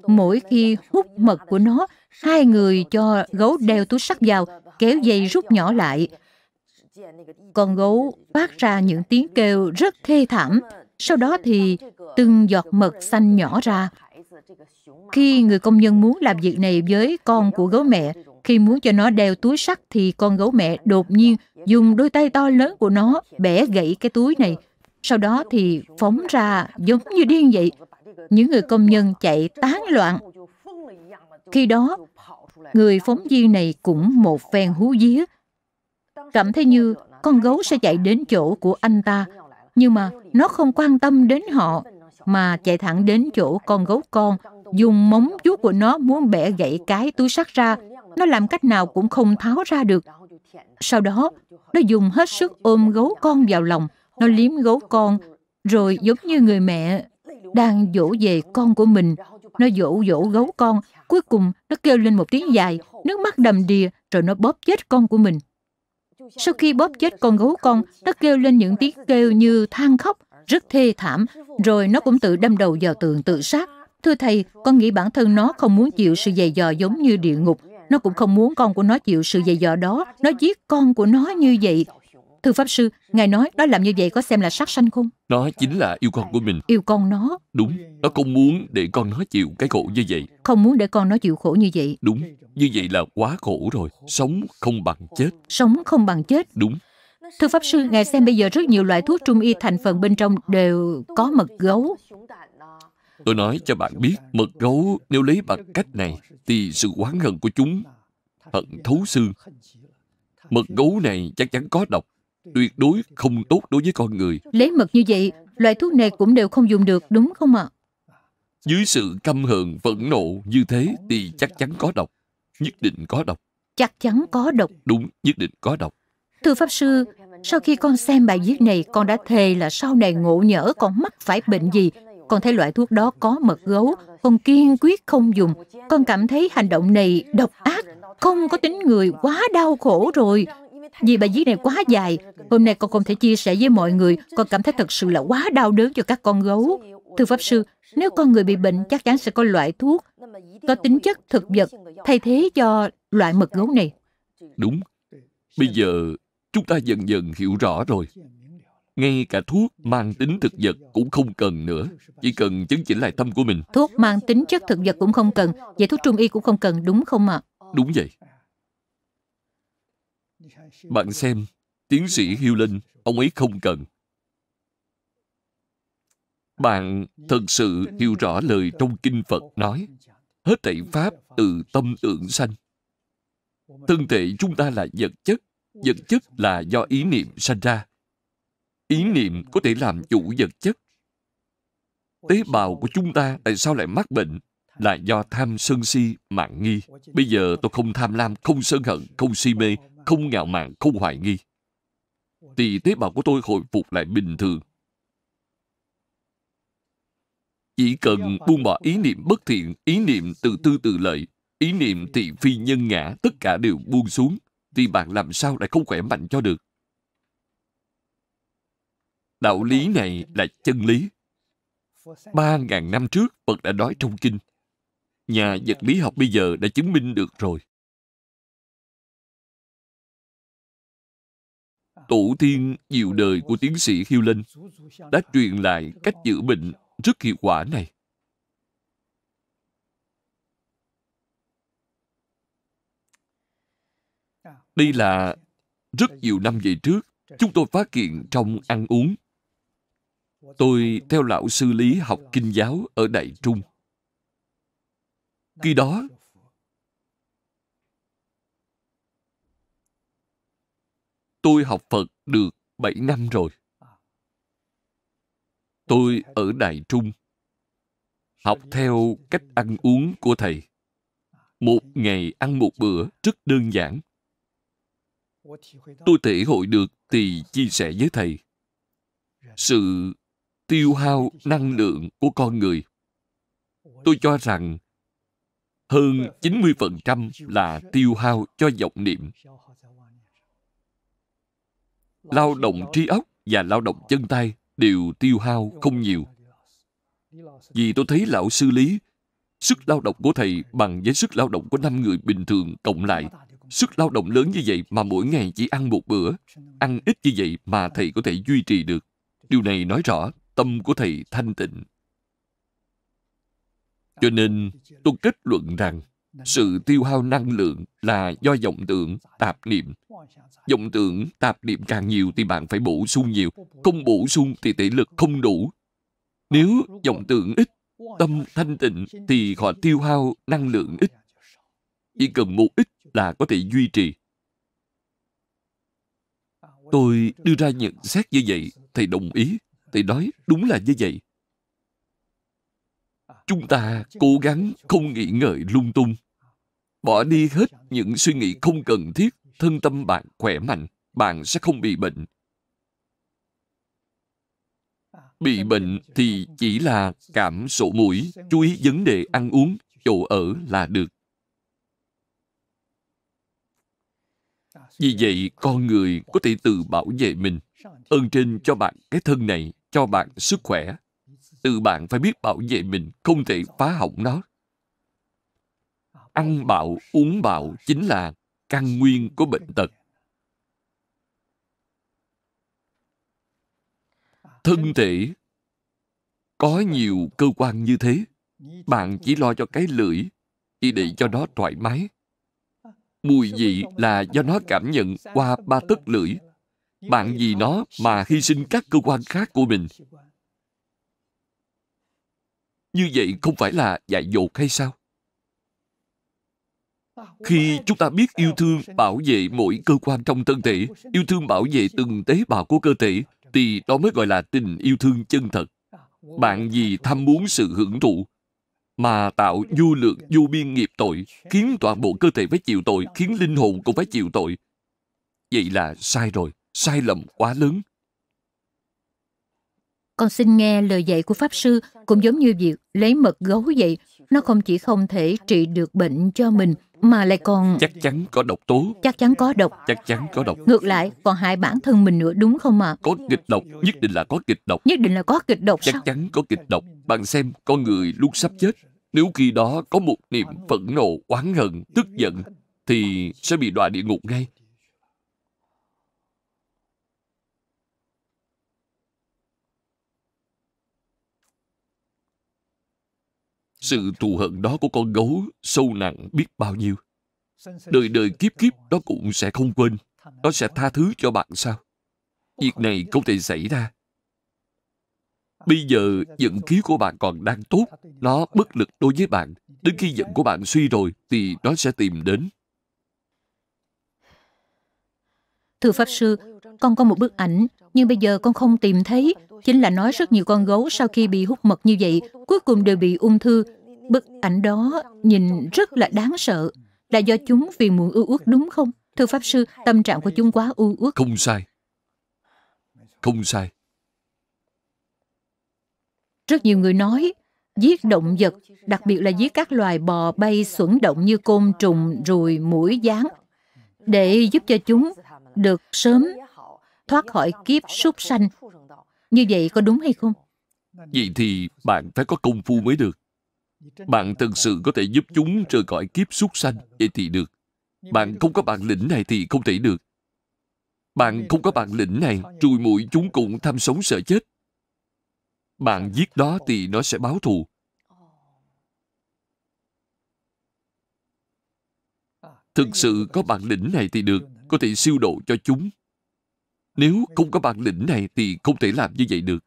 Mỗi khi hút mật của nó, hai người cho gấu đeo túi sắt vào, kéo dây rút nhỏ lại. Con gấu phát ra những tiếng kêu rất thê thảm. Sau đó thì từng giọt mật xanh nhỏ ra. Khi người công nhân muốn làm việc này với con của gấu mẹ, khi muốn cho nó đeo túi sắt thì con gấu mẹ đột nhiên dùng đôi tay to lớn của nó bẻ gãy cái túi này. Sau đó thì phóng ra giống như điên vậy. Những người công nhân chạy tán loạn. Khi đó, người phóng viên này cũng một phen hú vía. Cảm thấy như con gấu sẽ chạy đến chỗ của anh ta, nhưng mà nó không quan tâm đến họ mà chạy thẳng đến chỗ con gấu con dùng móng vuốt của nó muốn bẻ gãy cái túi sắt ra nó làm cách nào cũng không tháo ra được. Sau đó, nó dùng hết sức ôm gấu con vào lòng. Nó liếm gấu con, rồi giống như người mẹ đang dỗ về con của mình. Nó dỗ dỗ gấu con. Cuối cùng, nó kêu lên một tiếng dài, nước mắt đầm đìa, rồi nó bóp chết con của mình. Sau khi bóp chết con gấu con, nó kêu lên những tiếng kêu như than khóc, rất thê thảm, rồi nó cũng tự đâm đầu vào tường tự sát. Thưa thầy, con nghĩ bản thân nó không muốn chịu sự dày dò giống như địa ngục, nó cũng không muốn con của nó chịu sự dày dò đó. Nó giết con của nó như vậy. Thưa Pháp Sư, Ngài nói nó làm như vậy có xem là sát sanh không? Nó chính là yêu con của mình. Yêu con nó. Đúng, nó không muốn để con nó chịu cái khổ như vậy. Không muốn để con nó chịu khổ như vậy. Đúng, như vậy là quá khổ rồi. Sống không bằng chết. Sống không bằng chết. Đúng. Thưa Pháp Sư, Ngài xem bây giờ rất nhiều loại thuốc trung y thành phần bên trong đều có mật gấu. Tôi nói cho bạn biết, mật gấu nếu lấy bằng cách này, thì sự oán hận của chúng hận thấu xương. Mật gấu này chắc chắn có độc, tuyệt đối không tốt đối với con người. Lấy mật như vậy, loại thuốc này cũng đều không dùng được, đúng không ạ? Dưới sự căm hờn, phẫn nộ như thế thì chắc chắn có độc, nhất định có độc. Chắc chắn có độc. Đúng, nhất định có độc. Thưa Pháp Sư, sau khi con xem bài viết này, con đã thề là sau này ngộ nhỡ con mắc phải bệnh gì con thấy loại thuốc đó có mật gấu, con kiên quyết không dùng. Con cảm thấy hành động này độc ác, không có tính người quá đau khổ rồi. Vì bài viết này quá dài, hôm nay con không thể chia sẻ với mọi người, con cảm thấy thật sự là quá đau đớn cho các con gấu. Thưa Pháp Sư, nếu con người bị bệnh chắc chắn sẽ có loại thuốc có tính chất thực vật thay thế cho loại mật gấu này. Đúng, bây giờ chúng ta dần dần hiểu rõ rồi ngay cả thuốc mang tính thực vật cũng không cần nữa chỉ cần chứng chỉnh lại tâm của mình thuốc mang tính chất thực vật cũng không cần vậy thuốc trung y cũng không cần đúng không ạ à? đúng vậy bạn xem tiến sĩ Hiu linh ông ấy không cần bạn thật sự hiểu rõ lời trong kinh phật nói hết thảy pháp từ tâm tưởng sanh thân thể chúng ta là vật chất vật chất là do ý niệm sanh ra ý niệm có thể làm chủ vật chất tế bào của chúng ta tại sao lại mắc bệnh là do tham sân si mạng nghi bây giờ tôi không tham lam không sân hận không si mê không ngạo mạn không hoài nghi thì tế bào của tôi hồi phục lại bình thường chỉ cần buông bỏ ý niệm bất thiện ý niệm tự tư tự lợi ý niệm thị phi nhân ngã tất cả đều buông xuống thì bạn làm sao lại không khỏe mạnh cho được Đạo lý này là chân lý. Ba ngàn năm trước, Phật đã nói trong kinh. Nhà vật lý học bây giờ đã chứng minh được rồi. Tổ tiên nhiều đời của tiến sĩ Hiêu Linh đã truyền lại cách chữa bệnh rất hiệu quả này. Đây là rất nhiều năm về trước, chúng tôi phát hiện trong ăn uống Tôi theo lão sư lý học kinh giáo ở Đại Trung. Khi đó, tôi học Phật được 7 năm rồi. Tôi ở Đại Trung học theo cách ăn uống của thầy. Một ngày ăn một bữa rất đơn giản. Tôi thể hội được thì chia sẻ với thầy. Sự tiêu hao năng lượng của con người. Tôi cho rằng hơn 90% là tiêu hao cho vọng niệm. Lao động trí óc và lao động chân tay đều tiêu hao không nhiều. Vì tôi thấy lão sư lý, sức lao động của thầy bằng với sức lao động của năm người bình thường cộng lại. Sức lao động lớn như vậy mà mỗi ngày chỉ ăn một bữa, ăn ít như vậy mà thầy có thể duy trì được. Điều này nói rõ tâm của thầy thanh tịnh. Cho nên tôi kết luận rằng sự tiêu hao năng lượng là do vọng tưởng tạp niệm. Vọng tưởng tạp niệm càng nhiều thì bạn phải bổ sung nhiều. Không bổ sung thì thể lực không đủ. Nếu vọng tưởng ít, tâm thanh tịnh thì họ tiêu hao năng lượng ít. Chỉ cần một ít là có thể duy trì. Tôi đưa ra nhận xét như vậy, thầy đồng ý. Thầy nói đúng là như vậy. Chúng ta cố gắng không nghĩ ngợi lung tung. Bỏ đi hết những suy nghĩ không cần thiết. Thân tâm bạn khỏe mạnh, bạn sẽ không bị bệnh. Bị bệnh thì chỉ là cảm sổ mũi, chú ý vấn đề ăn uống, chỗ ở là được. Vì vậy, con người có thể tự bảo vệ mình. Ơn trên cho bạn cái thân này, cho bạn sức khỏe. Tự bạn phải biết bảo vệ mình, không thể phá hỏng nó. Ăn bạo, uống bạo chính là căn nguyên của bệnh tật. Thân thể có nhiều cơ quan như thế. Bạn chỉ lo cho cái lưỡi, chỉ để cho nó thoải mái. Mùi vị là do nó cảm nhận qua ba tấc lưỡi bạn vì nó mà hy sinh các cơ quan khác của mình như vậy không phải là dạy dột hay sao khi chúng ta biết yêu thương bảo vệ mỗi cơ quan trong thân thể yêu thương bảo vệ từng tế bào của cơ thể thì đó mới gọi là tình yêu thương chân thật bạn vì tham muốn sự hưởng thụ mà tạo vô lượng vô biên nghiệp tội khiến toàn bộ cơ thể phải chịu tội khiến linh hồn cũng phải chịu tội vậy là sai rồi sai lầm quá lớn. Con xin nghe lời dạy của Pháp Sư cũng giống như việc lấy mật gấu vậy. Nó không chỉ không thể trị được bệnh cho mình mà lại còn... Chắc chắn có độc tố. Chắc chắn có độc. Chắc chắn có độc. Ngược lại, còn hại bản thân mình nữa đúng không ạ? À? Có kịch độc, nhất định là có kịch độc. Nhất định là có kịch độc Chắc sao? chắn có kịch độc. Bạn xem, con người luôn sắp chết. Nếu khi đó có một niềm phẫn nộ, oán hận, tức giận, thì sẽ bị đọa địa ngục ngay. Sự thù hận đó của con gấu sâu nặng biết bao nhiêu. Đời đời kiếp kiếp nó cũng sẽ không quên. Nó sẽ tha thứ cho bạn sao? Việc này không thể xảy ra. Bây giờ vận khí của bạn còn đang tốt, nó bất lực đối với bạn. Đến khi giận của bạn suy rồi thì nó sẽ tìm đến. Thưa Pháp Sư, con có một bức ảnh, nhưng bây giờ con không tìm thấy. Chính là nói rất nhiều con gấu sau khi bị hút mật như vậy, cuối cùng đều bị ung thư. Bức ảnh đó nhìn rất là đáng sợ. Là do chúng phiền muộn ưu uất đúng không? Thưa Pháp Sư, tâm trạng của chúng quá ưu uất. Không sai. Không sai. Rất nhiều người nói, giết động vật, đặc biệt là giết các loài bò bay xuẩn động như côn trùng, ruồi, mũi, gián, để giúp cho chúng được sớm thoát khỏi kiếp súc sanh. Như vậy có đúng hay không? Vậy thì bạn phải có công phu mới được. Bạn thật sự có thể giúp chúng rời khỏi kiếp súc sanh, vậy thì được. Bạn không có bản lĩnh này thì không thể được. Bạn không có bản lĩnh này, trùi mũi chúng cũng tham sống sợ chết. Bạn giết đó thì nó sẽ báo thù. Thực sự có bản lĩnh này thì được, có thể siêu độ cho chúng. Nếu không có bản lĩnh này thì không thể làm như vậy được.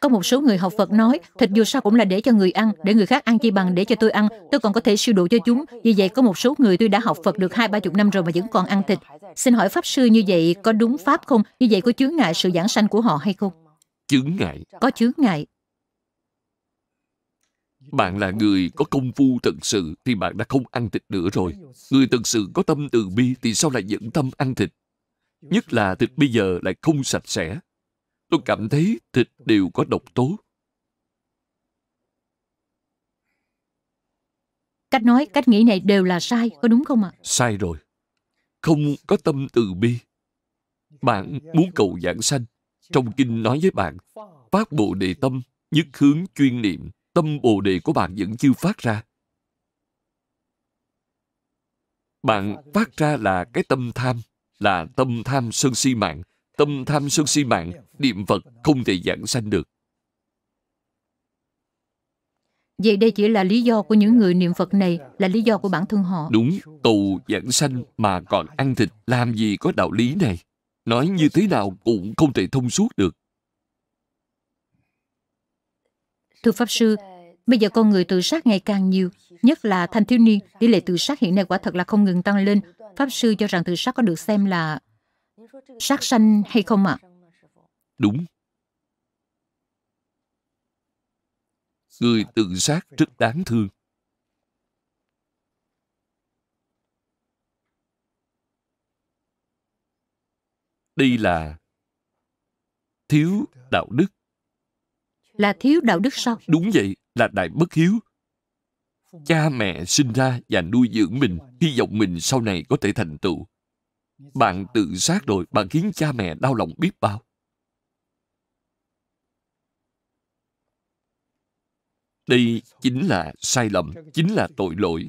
Có một số người học Phật nói, thịt dù sao cũng là để cho người ăn, để người khác ăn chi bằng để cho tôi ăn, tôi còn có thể siêu độ cho chúng. Vì vậy có một số người tôi đã học Phật được hai ba chục năm rồi mà vẫn còn ăn thịt. Xin hỏi Pháp Sư như vậy có đúng Pháp không? Như vậy có chướng ngại sự giảng sanh của họ hay không? Chướng ngại? Có chướng ngại. Bạn là người có công phu thật sự thì bạn đã không ăn thịt nữa rồi. Người thật sự có tâm từ bi thì sao lại dẫn tâm ăn thịt? Nhất là thịt bây giờ lại không sạch sẽ. Tôi cảm thấy thịt đều có độc tố. Cách nói, cách nghĩ này đều là sai, có đúng không ạ? Sai rồi. Không có tâm từ bi. Bạn muốn cầu giảng sanh. Trong kinh nói với bạn, phát bộ đề tâm, nhất hướng chuyên niệm, tâm bồ đề của bạn vẫn chưa phát ra bạn phát ra là cái tâm tham là tâm tham sân si mạng tâm tham sân si mạng niệm phật không thể giảng sanh được Vậy đây chỉ là lý do của những người niệm Phật này, là lý do của bản thân họ. Đúng, tù giảng sanh mà còn ăn thịt, làm gì có đạo lý này. Nói như thế nào cũng không thể thông suốt được. Thưa Pháp Sư, bây giờ con người tự sát ngày càng nhiều, nhất là thanh thiếu niên, tỷ lệ tự sát hiện nay quả thật là không ngừng tăng lên. Pháp Sư cho rằng tự sát có được xem là sát sanh hay không ạ? À? Đúng. Người tự sát rất đáng thương. Đây là thiếu đạo đức là thiếu đạo đức sao? Đúng vậy, là đại bất hiếu. Cha mẹ sinh ra và nuôi dưỡng mình, hy vọng mình sau này có thể thành tựu. Bạn tự sát rồi, bạn khiến cha mẹ đau lòng biết bao. Đây chính là sai lầm, chính là tội lỗi.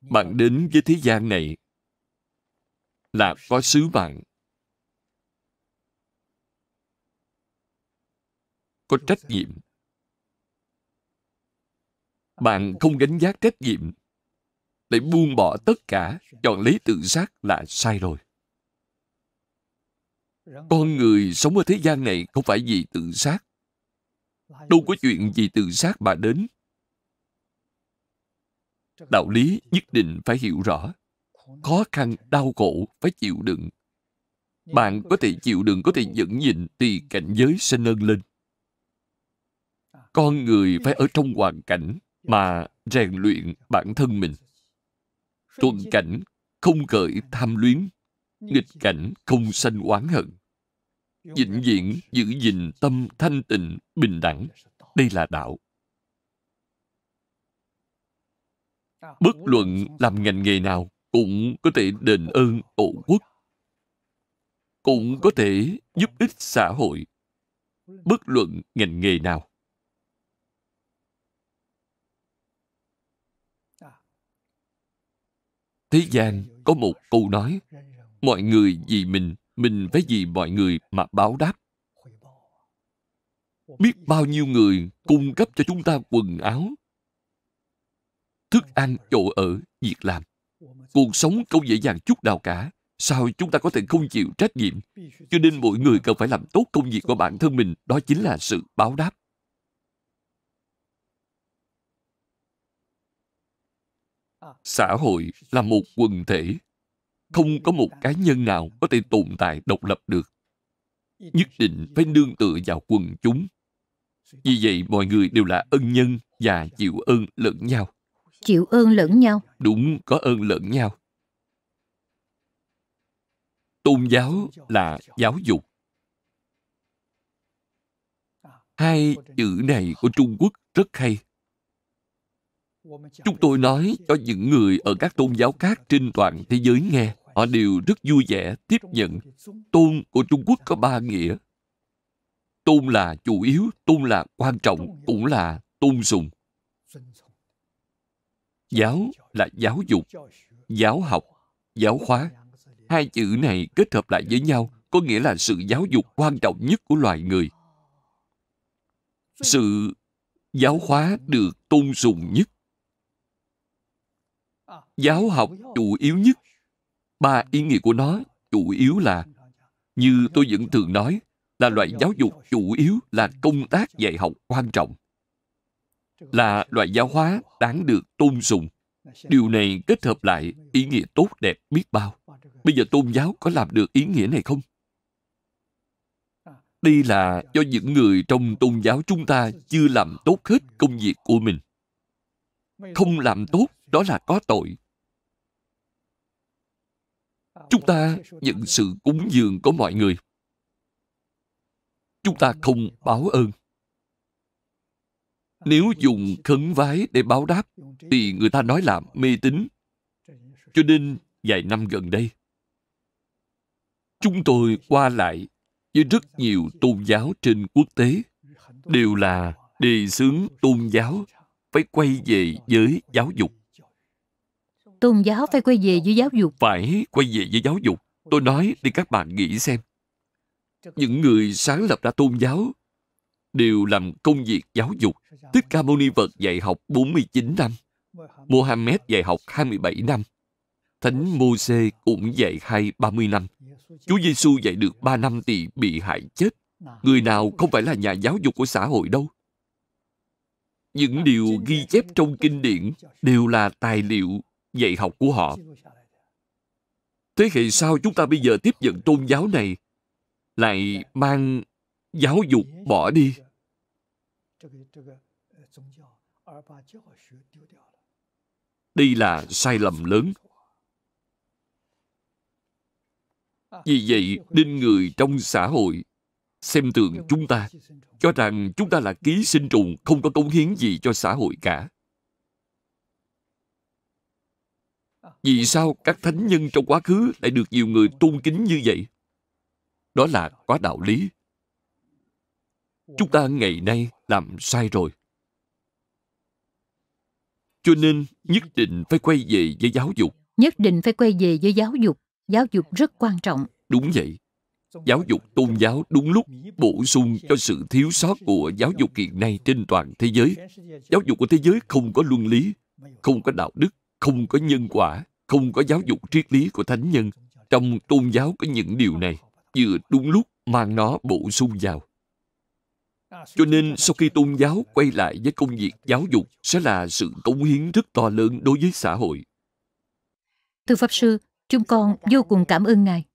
Bạn đến với thế gian này là có sứ mạng có trách nhiệm bạn không gánh giác trách nhiệm lại buông bỏ tất cả chọn lấy tự sát là sai rồi con người sống ở thế gian này không phải vì tự sát, đâu có chuyện gì tự sát mà đến đạo lý nhất định phải hiểu rõ khó khăn đau khổ phải chịu đựng bạn có thể chịu đựng có thể nhẫn nhịn thì cảnh giới sẽ nâng lên con người phải ở trong hoàn cảnh mà rèn luyện bản thân mình thuận cảnh không khởi tham luyến nghịch cảnh không sanh oán hận vĩnh viễn giữ gìn tâm thanh tịnh bình đẳng đây là đạo bất luận làm ngành nghề nào cũng có thể đền ơn tổ quốc cũng có thể giúp ích xã hội bất luận ngành nghề nào Thế gian có một câu nói, mọi người vì mình, mình phải vì mọi người mà báo đáp. Biết bao nhiêu người cung cấp cho chúng ta quần áo, thức ăn, chỗ ở, việc làm. Cuộc sống không dễ dàng chút nào cả. Sao chúng ta có thể không chịu trách nhiệm? Cho nên mỗi người cần phải làm tốt công việc của bản thân mình, đó chính là sự báo đáp. xã hội là một quần thể không có một cá nhân nào có thể tồn tại độc lập được nhất định phải nương tựa vào quần chúng vì vậy mọi người đều là ân nhân và chịu ơn lẫn nhau chịu ơn lẫn nhau đúng có ơn lẫn nhau tôn giáo là giáo dục hai chữ này của trung quốc rất hay Chúng tôi nói cho những người ở các tôn giáo khác trên toàn thế giới nghe. Họ đều rất vui vẻ tiếp nhận. Tôn của Trung Quốc có ba nghĩa. Tôn là chủ yếu, tôn là quan trọng, cũng là tôn sùng. Giáo là giáo dục, giáo học, giáo hóa. Hai chữ này kết hợp lại với nhau có nghĩa là sự giáo dục quan trọng nhất của loài người. Sự giáo hóa được tôn sùng nhất giáo học chủ yếu nhất ba ý nghĩa của nó chủ yếu là như tôi vẫn thường nói là loại giáo dục chủ yếu là công tác dạy học quan trọng là loại giáo hóa đáng được tôn sùng điều này kết hợp lại ý nghĩa tốt đẹp biết bao bây giờ tôn giáo có làm được ý nghĩa này không đây là do những người trong tôn giáo chúng ta chưa làm tốt hết công việc của mình không làm tốt đó là có tội Chúng ta nhận sự cúng dường của mọi người. Chúng ta không báo ơn. Nếu dùng khấn vái để báo đáp, thì người ta nói là mê tín. Cho nên, vài năm gần đây, chúng tôi qua lại với rất nhiều tôn giáo trên quốc tế đều là đề xướng tôn giáo phải quay về với giáo dục tôn giáo phải quay về với giáo dục phải quay về với giáo dục tôi nói để các bạn nghĩ xem những người sáng lập ra tôn giáo đều làm công việc giáo dục Thích Ca Mâu Ni Phật dạy học 49 năm Mohammed dạy học 27 năm Thánh mô -xê cũng dạy hay 30 năm Chúa Giêsu dạy được 3 năm thì bị hại chết Người nào không phải là nhà giáo dục của xã hội đâu những điều ghi chép trong kinh điển đều là tài liệu dạy học của họ thế thì sao chúng ta bây giờ tiếp nhận tôn giáo này lại mang giáo dục bỏ đi đây là sai lầm lớn vì vậy nên người trong xã hội xem thường chúng ta cho rằng chúng ta là ký sinh trùng không có cống hiến gì cho xã hội cả vì sao các thánh nhân trong quá khứ lại được nhiều người tôn kính như vậy đó là có đạo lý chúng ta ngày nay làm sai rồi cho nên nhất định phải quay về với giáo dục nhất định phải quay về với giáo dục giáo dục rất quan trọng đúng vậy giáo dục tôn giáo đúng lúc bổ sung cho sự thiếu sót của giáo dục hiện nay trên toàn thế giới giáo dục của thế giới không có luân lý không có đạo đức không có nhân quả không có giáo dục triết lý của thánh nhân trong tôn giáo có những điều này vừa đúng lúc mang nó bổ sung vào cho nên sau khi tôn giáo quay lại với công việc giáo dục sẽ là sự cống hiến rất to lớn đối với xã hội thưa pháp sư chúng con vô cùng cảm ơn ngài